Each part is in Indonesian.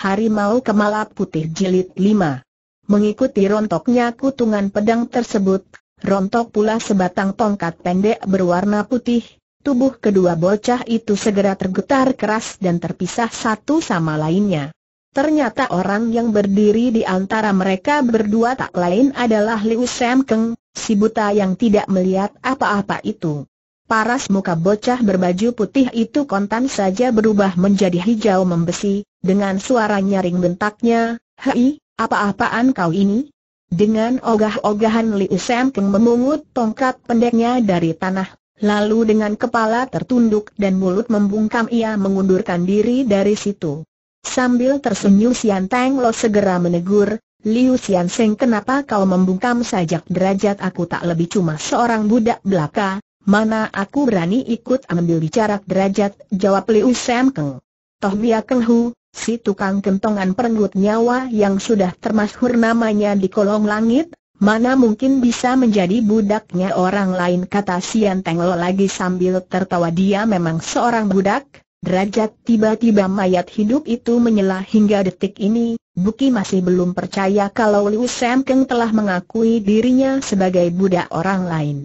Harimau Kemala Putih Jilid 5. Mengikuti rontoknya kutungan pedang tersebut, rontok pula sebatang tongkat pendek berwarna putih, tubuh kedua bocah itu segera tergetar keras dan terpisah satu sama lainnya. Ternyata orang yang berdiri di antara mereka berdua tak lain adalah Liu Sam Keng, si buta yang tidak melihat apa-apa itu. Paras muka bocah berbaju putih itu kontan saja berubah menjadi hijau membesi, dengan suara nyaring bentaknya, Hei, apa-apaan kau ini? Dengan ogah-ogahan Liu Sam Keng memungut tongkat pendeknya dari tanah, lalu dengan kepala tertunduk dan mulut membungkam ia mengundurkan diri dari situ. Sambil tersenyum Sian Teng Lo segera menegur, Liu Sian Seng kenapa kau membungkam sajak derajat aku tak lebih cuma seorang budak belaka, Mana aku berani ikut ambil bicara derajat, jawab Liu Sam Keng. Toh Bia Keng Hu, si tukang kentongan perenggut nyawa yang sudah termasyhur namanya di kolong langit, mana mungkin bisa menjadi budaknya orang lain kata Sian Teng Lo lagi sambil tertawa dia memang seorang budak, derajat tiba-tiba mayat hidup itu menyela hingga detik ini, Buki masih belum percaya kalau Liu Sam Keng telah mengakui dirinya sebagai budak orang lain.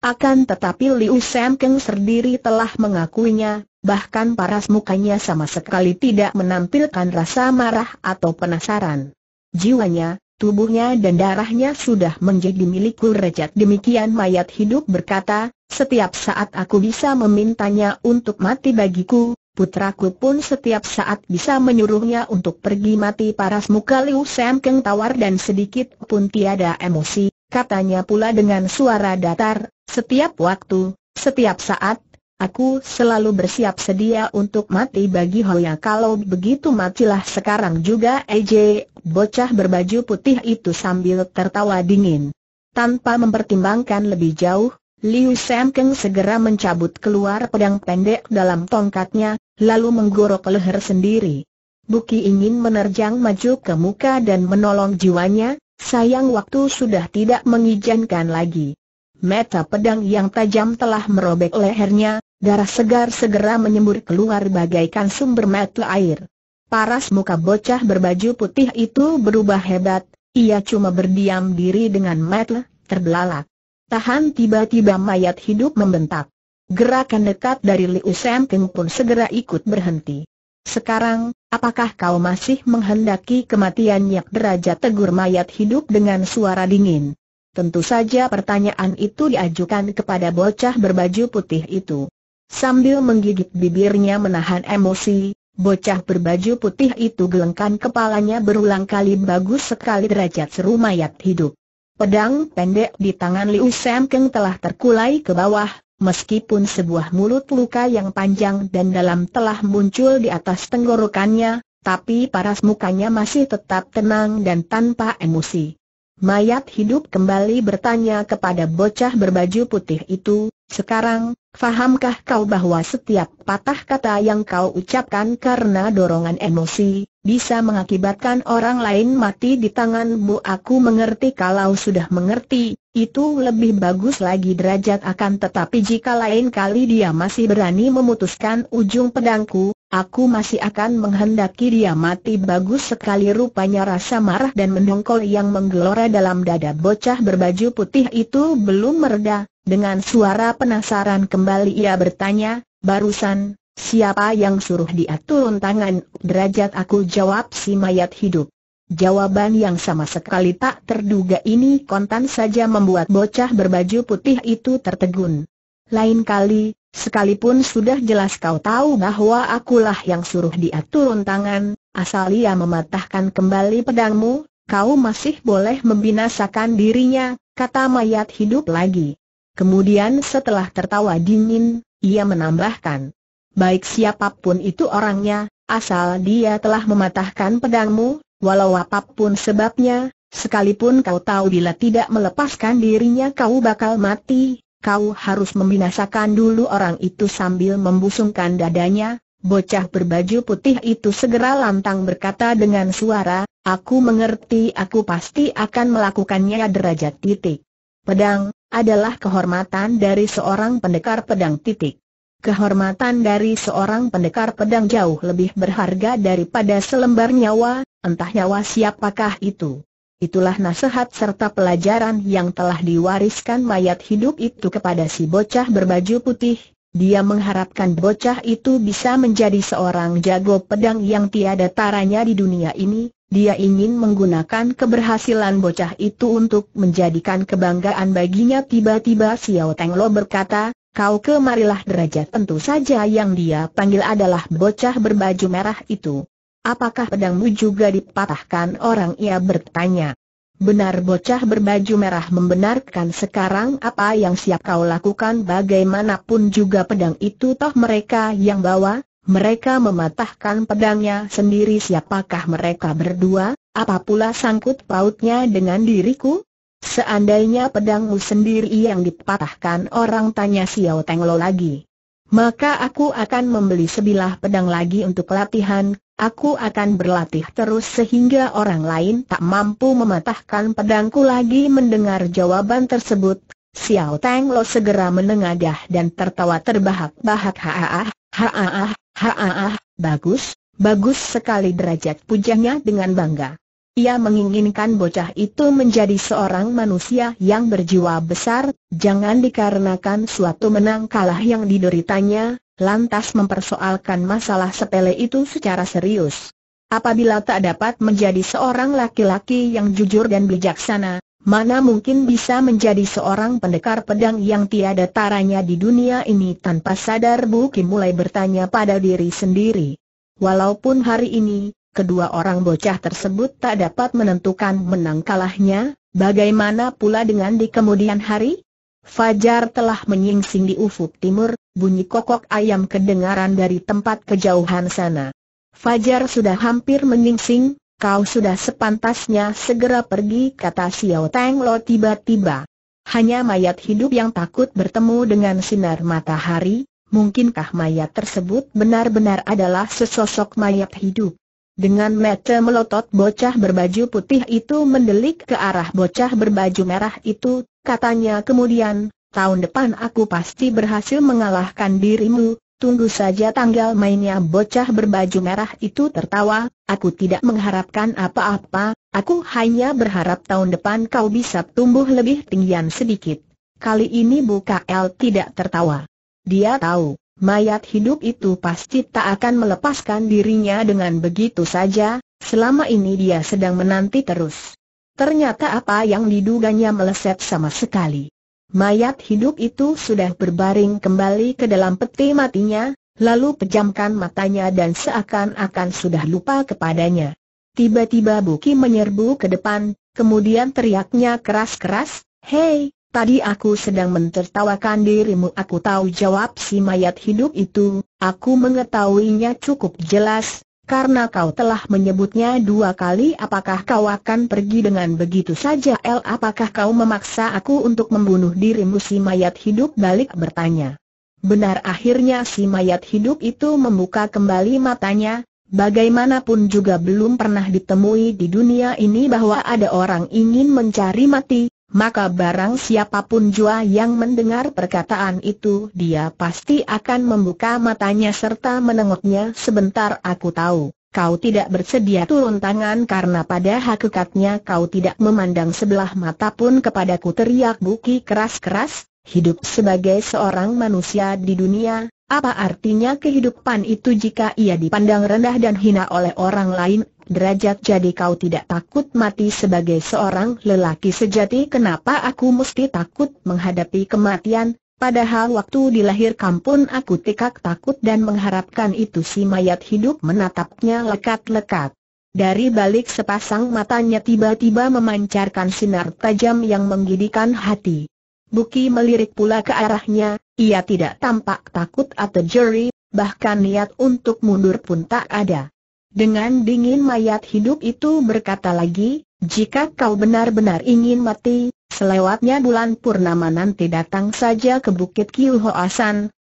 Akan tetapi Liu Sam sendiri telah mengakuinya, bahkan paras mukanya sama sekali tidak menampilkan rasa marah atau penasaran. Jiwanya, tubuhnya dan darahnya sudah menjadi milikku rejat demikian mayat hidup berkata, setiap saat aku bisa memintanya untuk mati bagiku, putraku pun setiap saat bisa menyuruhnya untuk pergi mati paras muka Liu Sam tawar dan sedikit pun tiada emosi, katanya pula dengan suara datar, setiap waktu, setiap saat, aku selalu bersiap sedia untuk mati bagi Hoya kalau begitu matilah sekarang juga EJ, bocah berbaju putih itu sambil tertawa dingin. Tanpa mempertimbangkan lebih jauh, Liu Shengkeng segera mencabut keluar pedang pendek dalam tongkatnya, lalu menggorok leher sendiri. Buki ingin menerjang maju ke muka dan menolong jiwanya, sayang waktu sudah tidak mengizinkan lagi. Meta pedang yang tajam telah merobek lehernya, darah segar segera menyembur keluar bagaikan sumber mata air. Paras muka bocah berbaju putih itu berubah hebat, ia cuma berdiam diri dengan mata terbelalak. Tahan tiba-tiba mayat hidup membentak. Gerakan dekat dari Liu Sam pun segera ikut berhenti. Sekarang, apakah kau masih menghendaki kematian Yak Derajat tegur mayat hidup dengan suara dingin? Tentu saja pertanyaan itu diajukan kepada bocah berbaju putih itu. Sambil menggigit bibirnya menahan emosi, bocah berbaju putih itu gelengkan kepalanya berulang kali bagus sekali derajat seru mayat hidup. Pedang pendek di tangan Liu Sam telah terkulai ke bawah, meskipun sebuah mulut luka yang panjang dan dalam telah muncul di atas tenggorokannya, tapi paras mukanya masih tetap tenang dan tanpa emosi. Mayat hidup kembali bertanya kepada bocah berbaju putih itu, sekarang, fahamkah kau bahwa setiap patah kata yang kau ucapkan karena dorongan emosi, bisa mengakibatkan orang lain mati di tanganmu? Aku mengerti kalau sudah mengerti, itu lebih bagus lagi derajat akan tetapi jika lain kali dia masih berani memutuskan ujung pedangku, Aku masih akan menghendaki dia mati bagus sekali rupanya rasa marah dan mendongkol yang menggelora dalam dada bocah berbaju putih itu belum mereda, dengan suara penasaran kembali ia bertanya, barusan, siapa yang suruh dia turun tangan, derajat aku jawab si mayat hidup. Jawaban yang sama sekali tak terduga ini kontan saja membuat bocah berbaju putih itu tertegun. Lain kali, sekalipun sudah jelas kau tahu bahwa akulah yang suruh dia turun tangan, asal ia mematahkan kembali pedangmu, kau masih boleh membinasakan dirinya, kata mayat hidup lagi. Kemudian setelah tertawa dingin, ia menambahkan, Baik siapapun itu orangnya, asal dia telah mematahkan pedangmu, walau apapun sebabnya, sekalipun kau tahu bila tidak melepaskan dirinya kau bakal mati, kau harus membinasakan dulu orang itu sambil membusungkan dadanya, bocah berbaju putih itu segera lantang berkata dengan suara, aku mengerti aku pasti akan melakukannya derajat titik. Pedang, adalah kehormatan dari seorang pendekar pedang titik. Kehormatan dari seorang pendekar pedang jauh lebih berharga daripada selembar nyawa, entah nyawa siapakah itu. Itulah nasihat serta pelajaran yang telah diwariskan mayat hidup itu kepada si bocah berbaju putih. Dia mengharapkan bocah itu bisa menjadi seorang jago pedang yang tiada taranya di dunia ini. Dia ingin menggunakan keberhasilan bocah itu untuk menjadikan kebanggaan baginya tiba-tiba Xiao Teng Lo berkata, kau kemarilah derajat tentu saja yang dia panggil adalah bocah berbaju merah itu. Apakah pedangmu juga dipatahkan orang ia bertanya. Benar bocah berbaju merah membenarkan sekarang apa yang siap kau lakukan bagaimanapun juga pedang itu toh mereka yang bawa, mereka mematahkan pedangnya sendiri siapakah mereka berdua, apa pula sangkut pautnya dengan diriku? Seandainya pedangmu sendiri yang dipatahkan orang tanya Xiao Tenglo lagi. Maka aku akan membeli sebilah pedang lagi untuk latihan, aku akan berlatih terus sehingga orang lain tak mampu mematahkan pedangku lagi mendengar jawaban tersebut. Xiao Tang Lo segera menengadah dan tertawa terbahak-bahak Haa, haa, haa, bagus, bagus sekali derajat pujangnya dengan bangga. Ia menginginkan bocah itu menjadi seorang manusia yang berjiwa besar, jangan dikarenakan suatu menang kalah yang dideritanya, lantas mempersoalkan masalah sepele itu secara serius. Apabila tak dapat menjadi seorang laki-laki yang jujur dan bijaksana, mana mungkin bisa menjadi seorang pendekar pedang yang tiada taranya di dunia ini tanpa sadar Kim mulai bertanya pada diri sendiri. Walaupun hari ini, kedua orang bocah tersebut tak dapat menentukan menang kalahnya, bagaimana pula dengan di kemudian hari? Fajar telah menyingsing di ufuk timur, bunyi kokok ayam kedengaran dari tempat kejauhan sana. Fajar sudah hampir menyingsing, kau sudah sepantasnya segera pergi kata Xiao Tang Lo tiba-tiba. Hanya mayat hidup yang takut bertemu dengan sinar matahari, mungkinkah mayat tersebut benar-benar adalah sesosok mayat hidup? Dengan mata melotot bocah berbaju putih itu mendelik ke arah bocah berbaju merah itu, katanya kemudian, tahun depan aku pasti berhasil mengalahkan dirimu, tunggu saja tanggal mainnya bocah berbaju merah itu tertawa, aku tidak mengharapkan apa-apa, aku hanya berharap tahun depan kau bisa tumbuh lebih tinggian sedikit. Kali ini Bu KL tidak tertawa. Dia tahu, mayat hidup itu pasti tak akan melepaskan dirinya dengan begitu saja, selama ini dia sedang menanti terus. Ternyata apa yang diduganya meleset sama sekali. Mayat hidup itu sudah berbaring kembali ke dalam peti matinya, lalu pejamkan matanya dan seakan-akan sudah lupa kepadanya. Tiba-tiba Buki menyerbu ke depan, kemudian teriaknya keras-keras, Hei, Tadi aku sedang mentertawakan dirimu Aku tahu jawab si mayat hidup itu Aku mengetahuinya cukup jelas Karena kau telah menyebutnya dua kali Apakah kau akan pergi dengan begitu saja El Apakah kau memaksa aku untuk membunuh dirimu Si mayat hidup balik bertanya Benar akhirnya si mayat hidup itu membuka kembali matanya Bagaimanapun juga belum pernah ditemui di dunia ini bahwa ada orang ingin mencari mati, maka barang siapapun jua yang mendengar perkataan itu dia pasti akan membuka matanya serta menengoknya sebentar aku tahu. Kau tidak bersedia turun tangan karena pada hakikatnya kau tidak memandang sebelah mata pun kepadaku teriak Buki keras-keras, hidup sebagai seorang manusia di dunia, apa artinya kehidupan itu jika ia dipandang rendah dan hina oleh orang lain derajat jadi kau tidak takut mati sebagai seorang lelaki sejati kenapa aku mesti takut menghadapi kematian, padahal waktu dilahirkan pun aku tikak takut dan mengharapkan itu si mayat hidup menatapnya lekat-lekat. Dari balik sepasang matanya tiba-tiba memancarkan sinar tajam yang menggidikan hati. Buki melirik pula ke arahnya, ia tidak tampak takut atau jeri, bahkan niat untuk mundur pun tak ada. Dengan dingin mayat hidup itu berkata lagi, jika kau benar-benar ingin mati, selewatnya bulan purnama nanti datang saja ke Bukit Kiu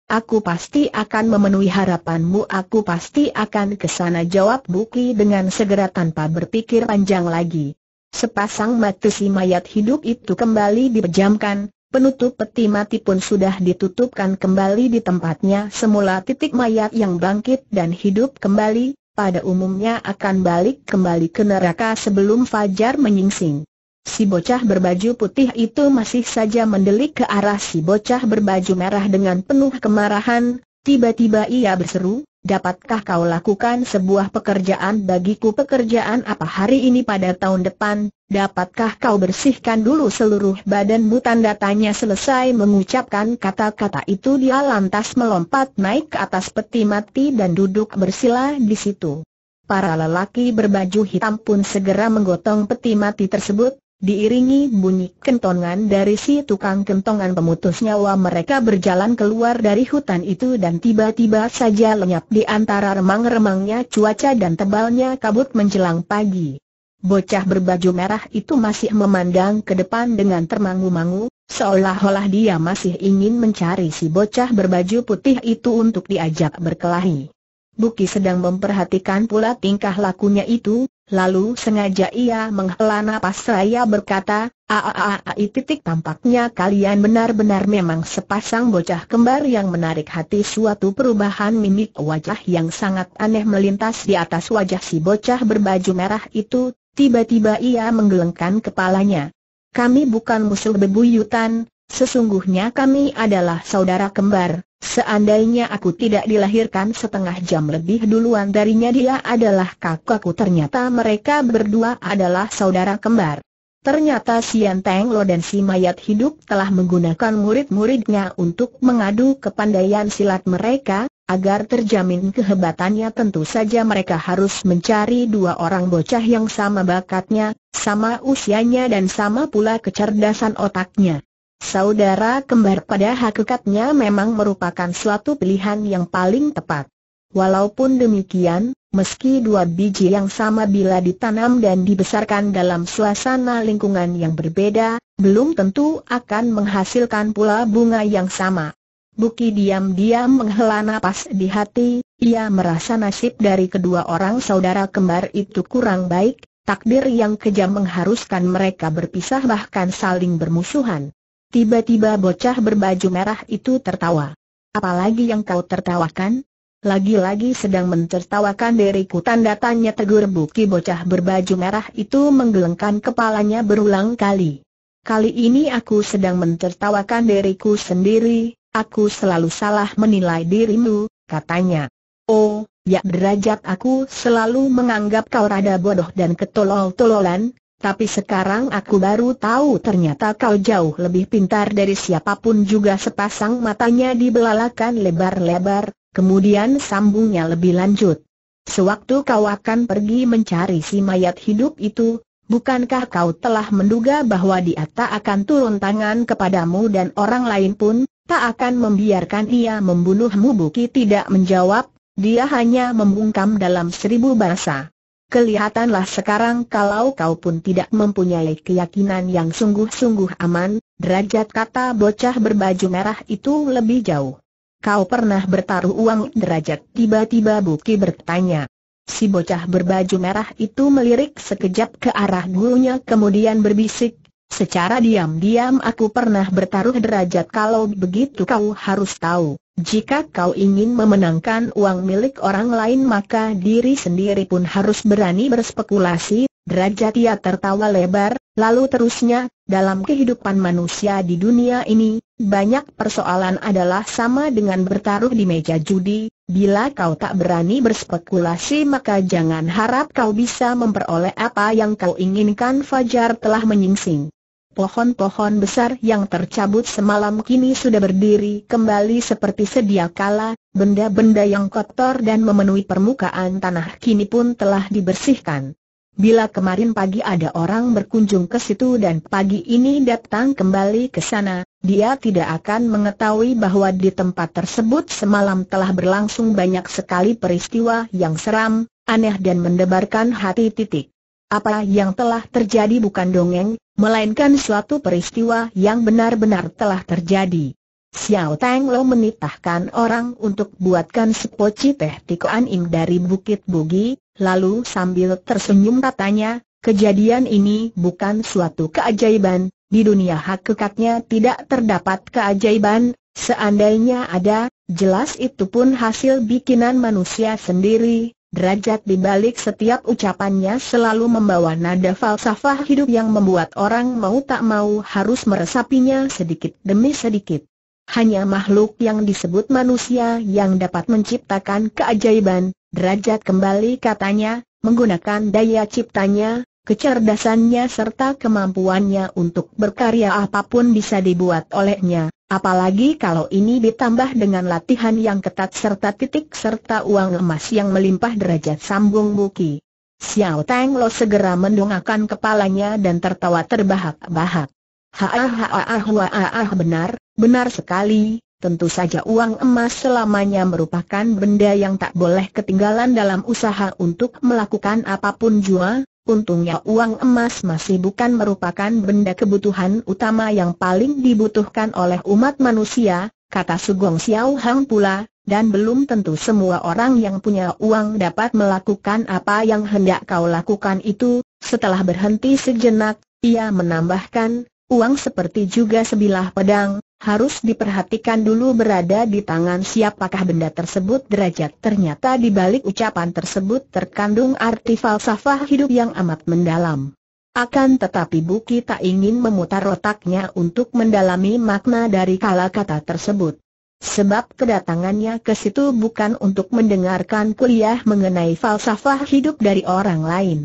aku pasti akan memenuhi harapanmu aku pasti akan ke sana jawab Buki dengan segera tanpa berpikir panjang lagi. Sepasang mata si mayat hidup itu kembali dipejamkan, Penutup peti mati pun sudah ditutupkan kembali di tempatnya semula titik mayat yang bangkit dan hidup kembali, pada umumnya akan balik kembali ke neraka sebelum fajar menyingsing. Si bocah berbaju putih itu masih saja mendelik ke arah si bocah berbaju merah dengan penuh kemarahan, tiba-tiba ia berseru, dapatkah kau lakukan sebuah pekerjaan bagiku pekerjaan apa hari ini pada tahun depan, dapatkah kau bersihkan dulu seluruh badanmu tanda tanya selesai mengucapkan kata-kata itu dia lantas melompat naik ke atas peti mati dan duduk bersila di situ. Para lelaki berbaju hitam pun segera menggotong peti mati tersebut, Diiringi bunyi kentongan dari si tukang kentongan pemutus nyawa mereka berjalan keluar dari hutan itu dan tiba-tiba saja lenyap di antara remang-remangnya cuaca dan tebalnya kabut menjelang pagi. Bocah berbaju merah itu masih memandang ke depan dengan termangu-mangu, seolah-olah dia masih ingin mencari si bocah berbaju putih itu untuk diajak berkelahi. Buki sedang memperhatikan pula tingkah lakunya itu, Lalu sengaja ia menghela napas seraya berkata, Aaaaai titik tampaknya kalian benar-benar memang sepasang bocah kembar yang menarik hati suatu perubahan mimik wajah yang sangat aneh melintas di atas wajah si bocah berbaju merah itu, tiba-tiba ia menggelengkan kepalanya. Kami bukan musuh bebuyutan, sesungguhnya kami adalah saudara kembar. Seandainya aku tidak dilahirkan setengah jam lebih duluan darinya dia adalah kakakku ternyata mereka berdua adalah saudara kembar. Ternyata Sian Teng Lo dan si mayat hidup telah menggunakan murid-muridnya untuk mengadu kepandaian silat mereka, agar terjamin kehebatannya tentu saja mereka harus mencari dua orang bocah yang sama bakatnya, sama usianya dan sama pula kecerdasan otaknya. Saudara kembar pada hakikatnya memang merupakan suatu pilihan yang paling tepat. Walaupun demikian, meski dua biji yang sama bila ditanam dan dibesarkan dalam suasana lingkungan yang berbeda, belum tentu akan menghasilkan pula bunga yang sama. Buki diam-diam menghela napas di hati, ia merasa nasib dari kedua orang saudara kembar itu kurang baik, takdir yang kejam mengharuskan mereka berpisah bahkan saling bermusuhan. Tiba-tiba bocah berbaju merah itu tertawa. Apalagi yang kau tertawakan? Lagi-lagi sedang mentertawakan diriku tanda tanya tegur buki bocah berbaju merah itu menggelengkan kepalanya berulang kali. Kali ini aku sedang mentertawakan diriku sendiri, aku selalu salah menilai dirimu, katanya. Oh, ya derajat aku selalu menganggap kau rada bodoh dan ketolol-tololan, tapi sekarang aku baru tahu ternyata kau jauh lebih pintar dari siapapun juga sepasang matanya dibelalakan lebar-lebar, kemudian sambungnya lebih lanjut. Sewaktu kau akan pergi mencari si mayat hidup itu, bukankah kau telah menduga bahwa dia tak akan turun tangan kepadamu dan orang lain pun, tak akan membiarkan ia membunuhmu Buki tidak menjawab, dia hanya membungkam dalam seribu bahasa kelihatanlah sekarang kalau kau pun tidak mempunyai keyakinan yang sungguh-sungguh aman, derajat kata bocah berbaju merah itu lebih jauh. Kau pernah bertaruh uang derajat tiba-tiba Buki bertanya. Si bocah berbaju merah itu melirik sekejap ke arah gurunya kemudian berbisik, Secara diam-diam aku pernah bertaruh derajat kalau begitu kau harus tahu. Jika kau ingin memenangkan uang milik orang lain maka diri sendiri pun harus berani berspekulasi, Derajat ia tertawa lebar, lalu terusnya, dalam kehidupan manusia di dunia ini, banyak persoalan adalah sama dengan bertaruh di meja judi, bila kau tak berani berspekulasi maka jangan harap kau bisa memperoleh apa yang kau inginkan Fajar telah menyingsing. Pohon-pohon besar yang tercabut semalam kini sudah berdiri kembali seperti sedia kala, benda-benda yang kotor dan memenuhi permukaan tanah kini pun telah dibersihkan. Bila kemarin pagi ada orang berkunjung ke situ dan pagi ini datang kembali ke sana, dia tidak akan mengetahui bahwa di tempat tersebut semalam telah berlangsung banyak sekali peristiwa yang seram, aneh dan mendebarkan hati titik. Apa yang telah terjadi bukan dongeng, melainkan suatu peristiwa yang benar-benar telah terjadi. Xiao Tang Lo menitahkan orang untuk buatkan sepoci teh tikoan ing dari Bukit Bugi, lalu sambil tersenyum katanya, kejadian ini bukan suatu keajaiban, di dunia hakikatnya tidak terdapat keajaiban, seandainya ada, jelas itu pun hasil bikinan manusia sendiri, Derajat di balik setiap ucapannya selalu membawa nada falsafah hidup yang membuat orang mau tak mau harus meresapinya sedikit demi sedikit. Hanya makhluk yang disebut manusia yang dapat menciptakan keajaiban, derajat kembali katanya, menggunakan daya ciptanya, kecerdasannya serta kemampuannya untuk berkarya apapun bisa dibuat olehnya. Apalagi kalau ini ditambah dengan latihan yang ketat serta titik serta uang emas yang melimpah derajat sambung buki. Xiao Tang Lo segera mendongakkan kepalanya dan tertawa terbahak-bahak. ah benar, benar sekali, tentu saja uang emas selamanya merupakan benda yang tak boleh ketinggalan dalam usaha untuk melakukan apapun jua, Untungnya uang emas masih bukan merupakan benda kebutuhan utama yang paling dibutuhkan oleh umat manusia, kata Sugong Xiao Hang pula, dan belum tentu semua orang yang punya uang dapat melakukan apa yang hendak kau lakukan itu. Setelah berhenti sejenak, ia menambahkan, uang seperti juga sebilah pedang, harus diperhatikan dulu berada di tangan siapakah benda tersebut derajat ternyata di balik ucapan tersebut terkandung arti falsafah hidup yang amat mendalam. Akan tetapi Buki tak ingin memutar otaknya untuk mendalami makna dari kala kata tersebut. Sebab kedatangannya ke situ bukan untuk mendengarkan kuliah mengenai falsafah hidup dari orang lain.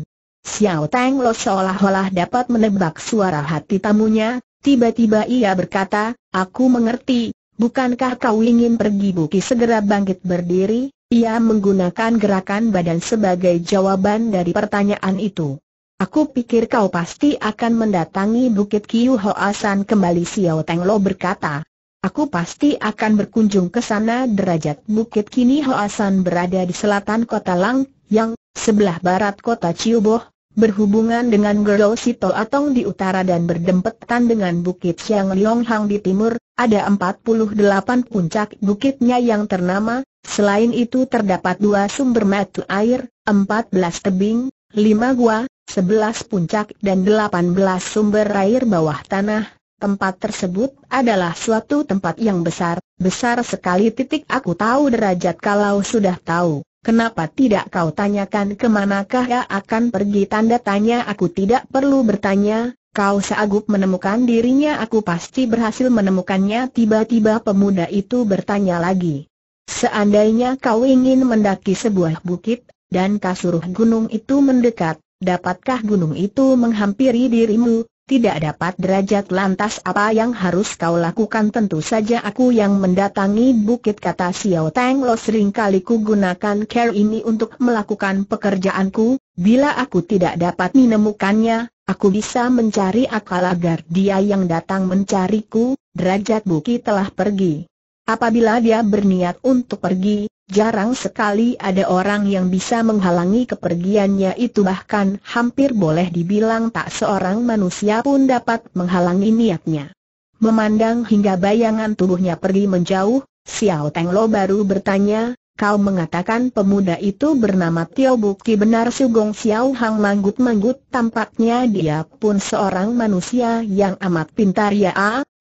Xiao Tang Lo seolah-olah dapat menebak suara hati tamunya, Tiba-tiba ia berkata, aku mengerti, bukankah kau ingin pergi Buki segera bangkit berdiri, ia menggunakan gerakan badan sebagai jawaban dari pertanyaan itu. Aku pikir kau pasti akan mendatangi Bukit Kiu Hoasan kembali Xiao Teng Lo berkata. Aku pasti akan berkunjung ke sana derajat bukit kini Hoasan berada di selatan kota Lang, yang sebelah barat kota Ciuboh, berhubungan dengan Gerol Sito Atong di utara dan berdempetan dengan Bukit Siang Liong Hang di timur, ada 48 puncak bukitnya yang ternama, selain itu terdapat dua sumber mata air, 14 tebing, 5 gua, 11 puncak dan 18 sumber air bawah tanah. Tempat tersebut adalah suatu tempat yang besar, besar sekali titik aku tahu derajat kalau sudah tahu. Kenapa tidak kau tanyakan kemanakah ia akan pergi? Tanda tanya aku tidak perlu bertanya, kau seagup menemukan dirinya aku pasti berhasil menemukannya. Tiba-tiba pemuda itu bertanya lagi. Seandainya kau ingin mendaki sebuah bukit, dan kasuruh gunung itu mendekat, dapatkah gunung itu menghampiri dirimu? tidak dapat derajat lantas apa yang harus kau lakukan tentu saja aku yang mendatangi bukit kata Xiao Tang Lo seringkali ku gunakan care ini untuk melakukan pekerjaanku, bila aku tidak dapat menemukannya, aku bisa mencari akal agar dia yang datang mencariku, derajat bukit telah pergi. Apabila dia berniat untuk pergi, Jarang sekali ada orang yang bisa menghalangi kepergiannya itu bahkan hampir boleh dibilang tak seorang manusia pun dapat menghalangi niatnya. Memandang hingga bayangan tubuhnya pergi menjauh, Xiao Teng Lo baru bertanya, kau mengatakan pemuda itu bernama Tio Buki benar Sugong Xiao Hang manggut-manggut tampaknya dia pun seorang manusia yang amat pintar ya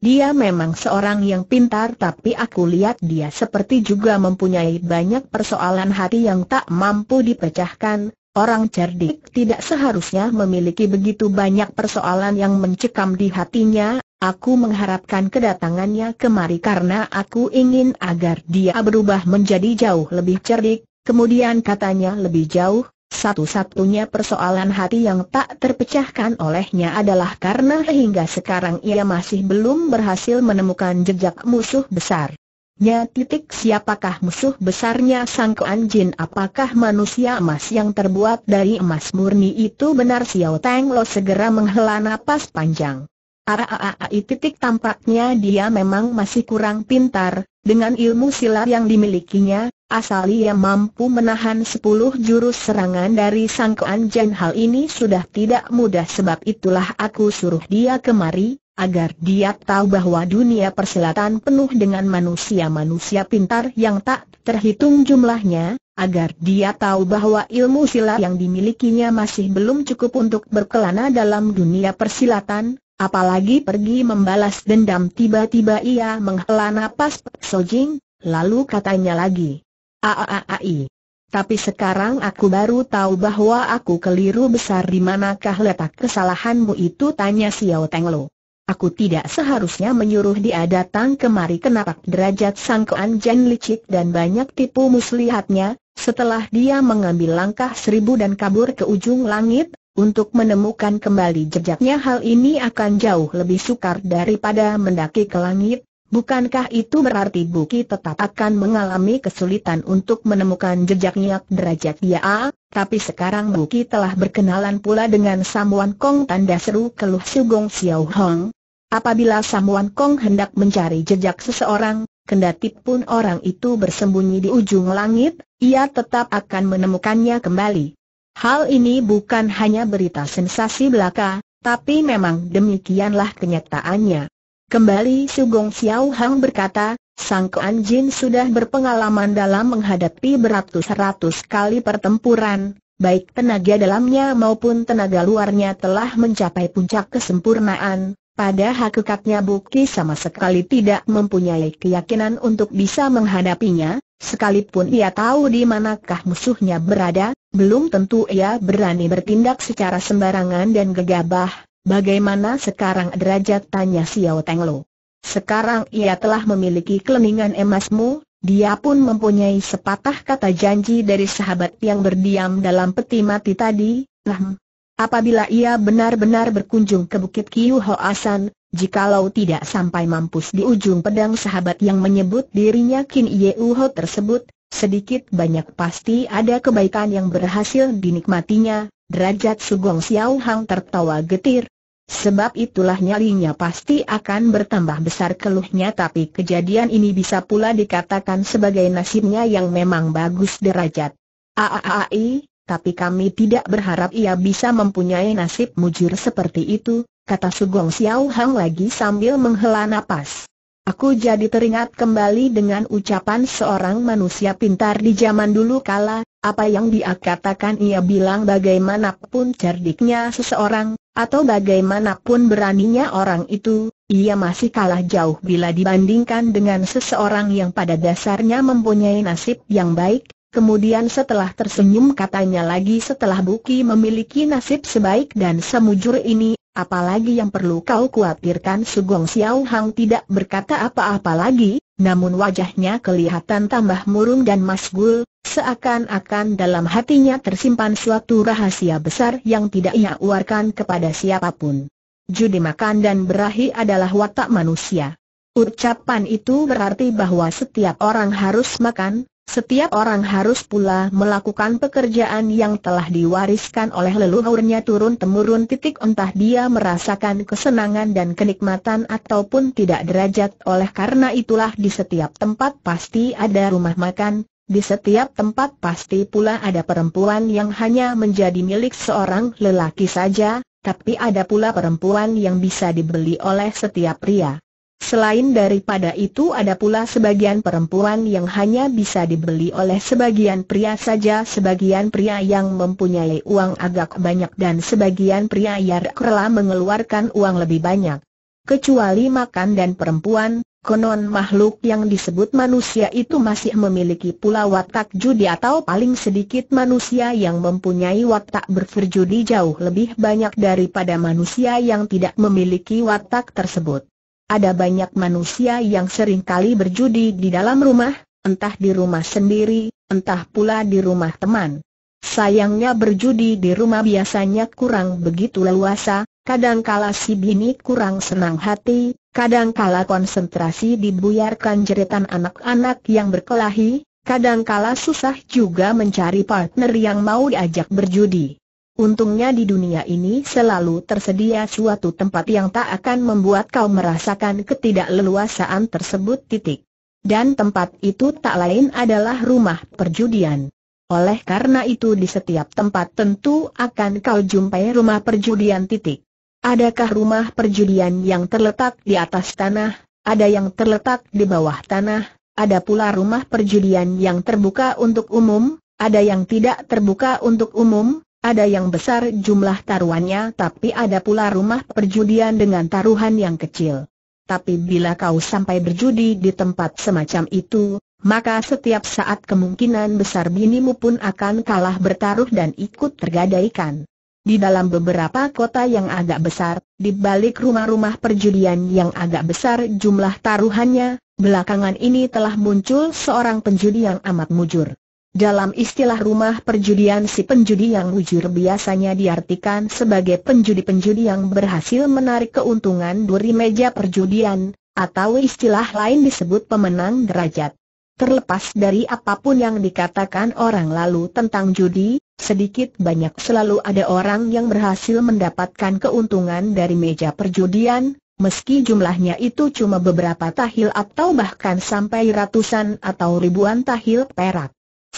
dia memang seorang yang pintar tapi aku lihat dia seperti juga mempunyai banyak persoalan hati yang tak mampu dipecahkan. Orang cerdik tidak seharusnya memiliki begitu banyak persoalan yang mencekam di hatinya. Aku mengharapkan kedatangannya kemari karena aku ingin agar dia berubah menjadi jauh lebih cerdik. Kemudian katanya lebih jauh, satu-satunya persoalan hati yang tak terpecahkan olehnya adalah karena hingga sekarang ia masih belum berhasil menemukan jejak musuh besar. Nya titik siapakah musuh besarnya sang jin apakah manusia emas yang terbuat dari emas murni itu benar Xiao Teng Lo segera menghela napas panjang. Araai titik tampaknya dia memang masih kurang pintar, dengan ilmu silat yang dimilikinya, asal ia mampu menahan sepuluh jurus serangan dari sangkaan Jen hal ini sudah tidak mudah sebab itulah aku suruh dia kemari, agar dia tahu bahwa dunia persilatan penuh dengan manusia-manusia pintar yang tak terhitung jumlahnya, agar dia tahu bahwa ilmu silat yang dimilikinya masih belum cukup untuk berkelana dalam dunia persilatan, Apalagi pergi membalas dendam tiba-tiba ia menghela napas Sojing, lalu katanya lagi. Aaai. Tapi sekarang aku baru tahu bahwa aku keliru besar di manakah letak kesalahanmu itu tanya Xiao Tenglo. Aku tidak seharusnya menyuruh dia datang kemari kenapa derajat sangkaan Jen licik dan banyak tipu muslihatnya, setelah dia mengambil langkah seribu dan kabur ke ujung langit, untuk menemukan kembali jejaknya hal ini akan jauh lebih sukar daripada mendaki ke langit, bukankah itu berarti Buki tetap akan mengalami kesulitan untuk menemukan jejaknya derajat dia? Tapi sekarang Buki telah berkenalan pula dengan Samuan Kong tanda seru keluh Sugong Xiao Hong. Apabila Samuan Kong hendak mencari jejak seseorang, kendati pun orang itu bersembunyi di ujung langit, ia tetap akan menemukannya kembali. Hal ini bukan hanya berita sensasi belaka, tapi memang demikianlah kenyataannya. Kembali Sugong Xiao Hang berkata, Sang Kuan Jin sudah berpengalaman dalam menghadapi beratus-ratus kali pertempuran, baik tenaga dalamnya maupun tenaga luarnya telah mencapai puncak kesempurnaan, pada hakikatnya Bukti sama sekali tidak mempunyai keyakinan untuk bisa menghadapinya, Sekalipun ia tahu di manakah musuhnya berada, belum tentu ia berani bertindak secara sembarangan dan gegabah. Bagaimana sekarang derajat tanya Xiao Tenglo? Sekarang ia telah memiliki keleningan emasmu, dia pun mempunyai sepatah kata janji dari sahabat yang berdiam dalam peti mati tadi, Nah, apabila ia benar-benar berkunjung ke Bukit Kiu Hoasan, Jikalau tidak sampai mampus di ujung pedang sahabat yang menyebut dirinya Qin Yeuho tersebut, sedikit banyak pasti ada kebaikan yang berhasil dinikmatinya, derajat Sugong Xiao Hang tertawa getir. Sebab itulah nyalinya pasti akan bertambah besar keluhnya tapi kejadian ini bisa pula dikatakan sebagai nasibnya yang memang bagus derajat. Aaai, tapi kami tidak berharap ia bisa mempunyai nasib mujur seperti itu, kata Sugong Xiao Hang lagi sambil menghela nafas. Aku jadi teringat kembali dengan ucapan seorang manusia pintar di zaman dulu kala, apa yang dia katakan ia bilang bagaimanapun cerdiknya seseorang, atau bagaimanapun beraninya orang itu, ia masih kalah jauh bila dibandingkan dengan seseorang yang pada dasarnya mempunyai nasib yang baik, Kemudian setelah tersenyum katanya lagi setelah Buki memiliki nasib sebaik dan semujur ini, Apalagi yang perlu kau khawatirkan Sugong Xiao Hang tidak berkata apa-apa lagi, namun wajahnya kelihatan tambah murung dan masgul, seakan-akan dalam hatinya tersimpan suatu rahasia besar yang tidak ia uarkan kepada siapapun. Judi makan dan berahi adalah watak manusia. Ucapan itu berarti bahwa setiap orang harus makan, setiap orang harus pula melakukan pekerjaan yang telah diwariskan oleh leluhurnya turun-temurun titik entah dia merasakan kesenangan dan kenikmatan ataupun tidak derajat oleh karena itulah di setiap tempat pasti ada rumah makan, di setiap tempat pasti pula ada perempuan yang hanya menjadi milik seorang lelaki saja, tapi ada pula perempuan yang bisa dibeli oleh setiap pria. Selain daripada itu ada pula sebagian perempuan yang hanya bisa dibeli oleh sebagian pria saja Sebagian pria yang mempunyai uang agak banyak dan sebagian pria yang rela mengeluarkan uang lebih banyak Kecuali makan dan perempuan, konon makhluk yang disebut manusia itu masih memiliki pula watak judi atau paling sedikit manusia yang mempunyai watak berferjudi jauh lebih banyak daripada manusia yang tidak memiliki watak tersebut ada banyak manusia yang seringkali berjudi di dalam rumah, entah di rumah sendiri, entah pula di rumah teman. Sayangnya berjudi di rumah biasanya kurang begitu leluasa, kadangkala si bini kurang senang hati, kadangkala konsentrasi dibuyarkan jeritan anak-anak yang berkelahi, kadangkala susah juga mencari partner yang mau diajak berjudi. Untungnya di dunia ini selalu tersedia suatu tempat yang tak akan membuat kau merasakan ketidakleluasaan tersebut titik. Dan tempat itu tak lain adalah rumah perjudian. Oleh karena itu di setiap tempat tentu akan kau jumpai rumah perjudian titik. Adakah rumah perjudian yang terletak di atas tanah, ada yang terletak di bawah tanah, ada pula rumah perjudian yang terbuka untuk umum, ada yang tidak terbuka untuk umum, ada yang besar jumlah taruhannya tapi ada pula rumah perjudian dengan taruhan yang kecil. Tapi bila kau sampai berjudi di tempat semacam itu, maka setiap saat kemungkinan besar binimu pun akan kalah bertaruh dan ikut tergadaikan. Di dalam beberapa kota yang agak besar, di balik rumah-rumah perjudian yang agak besar jumlah taruhannya, belakangan ini telah muncul seorang penjudi yang amat mujur. Dalam istilah rumah perjudian si penjudi yang mujur biasanya diartikan sebagai penjudi-penjudi yang berhasil menarik keuntungan dari meja perjudian, atau istilah lain disebut pemenang derajat. Terlepas dari apapun yang dikatakan orang lalu tentang judi, sedikit banyak selalu ada orang yang berhasil mendapatkan keuntungan dari meja perjudian, Meski jumlahnya itu cuma beberapa tahil atau bahkan sampai ratusan atau ribuan tahil perak.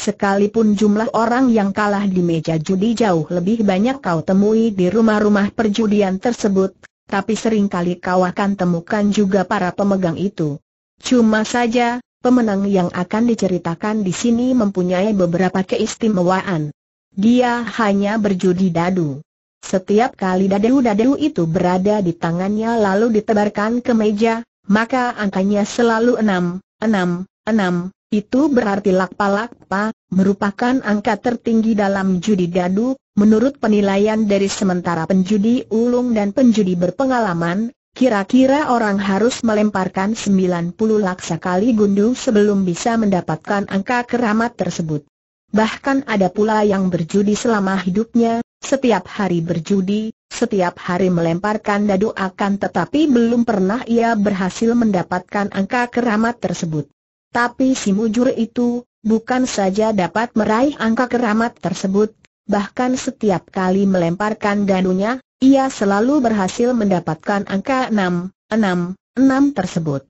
Sekalipun jumlah orang yang kalah di meja judi jauh lebih banyak kau temui di rumah-rumah perjudian tersebut, tapi seringkali kau akan temukan juga para pemegang itu. Cuma saja, pemenang yang akan diceritakan di sini mempunyai beberapa keistimewaan. Dia hanya berjudi dadu. Setiap kali dadu-dadu itu berada di tangannya lalu ditebarkan ke meja, maka angkanya selalu enam, enam, enam, itu berarti lakpa-lakpa, merupakan angka tertinggi dalam judi dadu, menurut penilaian dari sementara penjudi ulung dan penjudi berpengalaman, kira-kira orang harus melemparkan 90 laksa kali gundu sebelum bisa mendapatkan angka keramat tersebut. Bahkan ada pula yang berjudi selama hidupnya, setiap hari berjudi, setiap hari melemparkan dadu akan tetapi belum pernah ia berhasil mendapatkan angka keramat tersebut. Tapi si mujur itu, bukan saja dapat meraih angka keramat tersebut, bahkan setiap kali melemparkan dadunya, ia selalu berhasil mendapatkan angka 6, 6, 6 tersebut.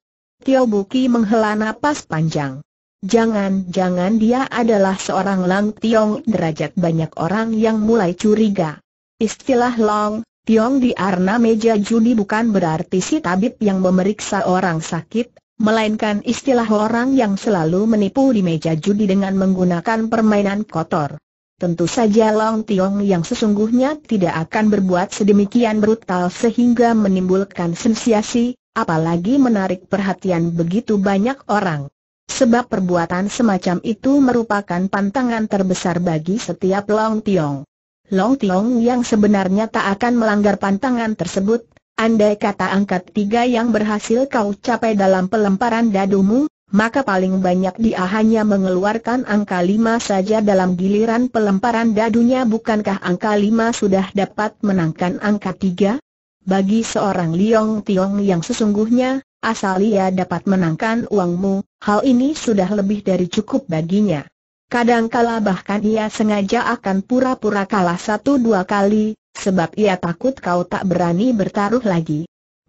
Tio Buki menghela napas panjang. Jangan-jangan dia adalah seorang Lang Tiong derajat banyak orang yang mulai curiga. Istilah Long Tiong di arna meja judi bukan berarti si tabib yang memeriksa orang sakit, melainkan istilah orang yang selalu menipu di meja judi dengan menggunakan permainan kotor. Tentu saja Long Tiong yang sesungguhnya tidak akan berbuat sedemikian brutal sehingga menimbulkan sensasi, apalagi menarik perhatian begitu banyak orang. Sebab perbuatan semacam itu merupakan pantangan terbesar bagi setiap Long Tiong. Long Tiong yang sebenarnya tak akan melanggar pantangan tersebut Andai kata angkat tiga yang berhasil kau capai dalam pelemparan dadumu, maka paling banyak dia hanya mengeluarkan angka lima saja dalam giliran pelemparan dadunya bukankah angka lima sudah dapat menangkan angka tiga? Bagi seorang Liong Tiong yang sesungguhnya, asal ia dapat menangkan uangmu, hal ini sudah lebih dari cukup baginya. Kadangkala bahkan ia sengaja akan pura-pura kalah satu dua kali, sebab ia takut kau tak berani bertaruh lagi.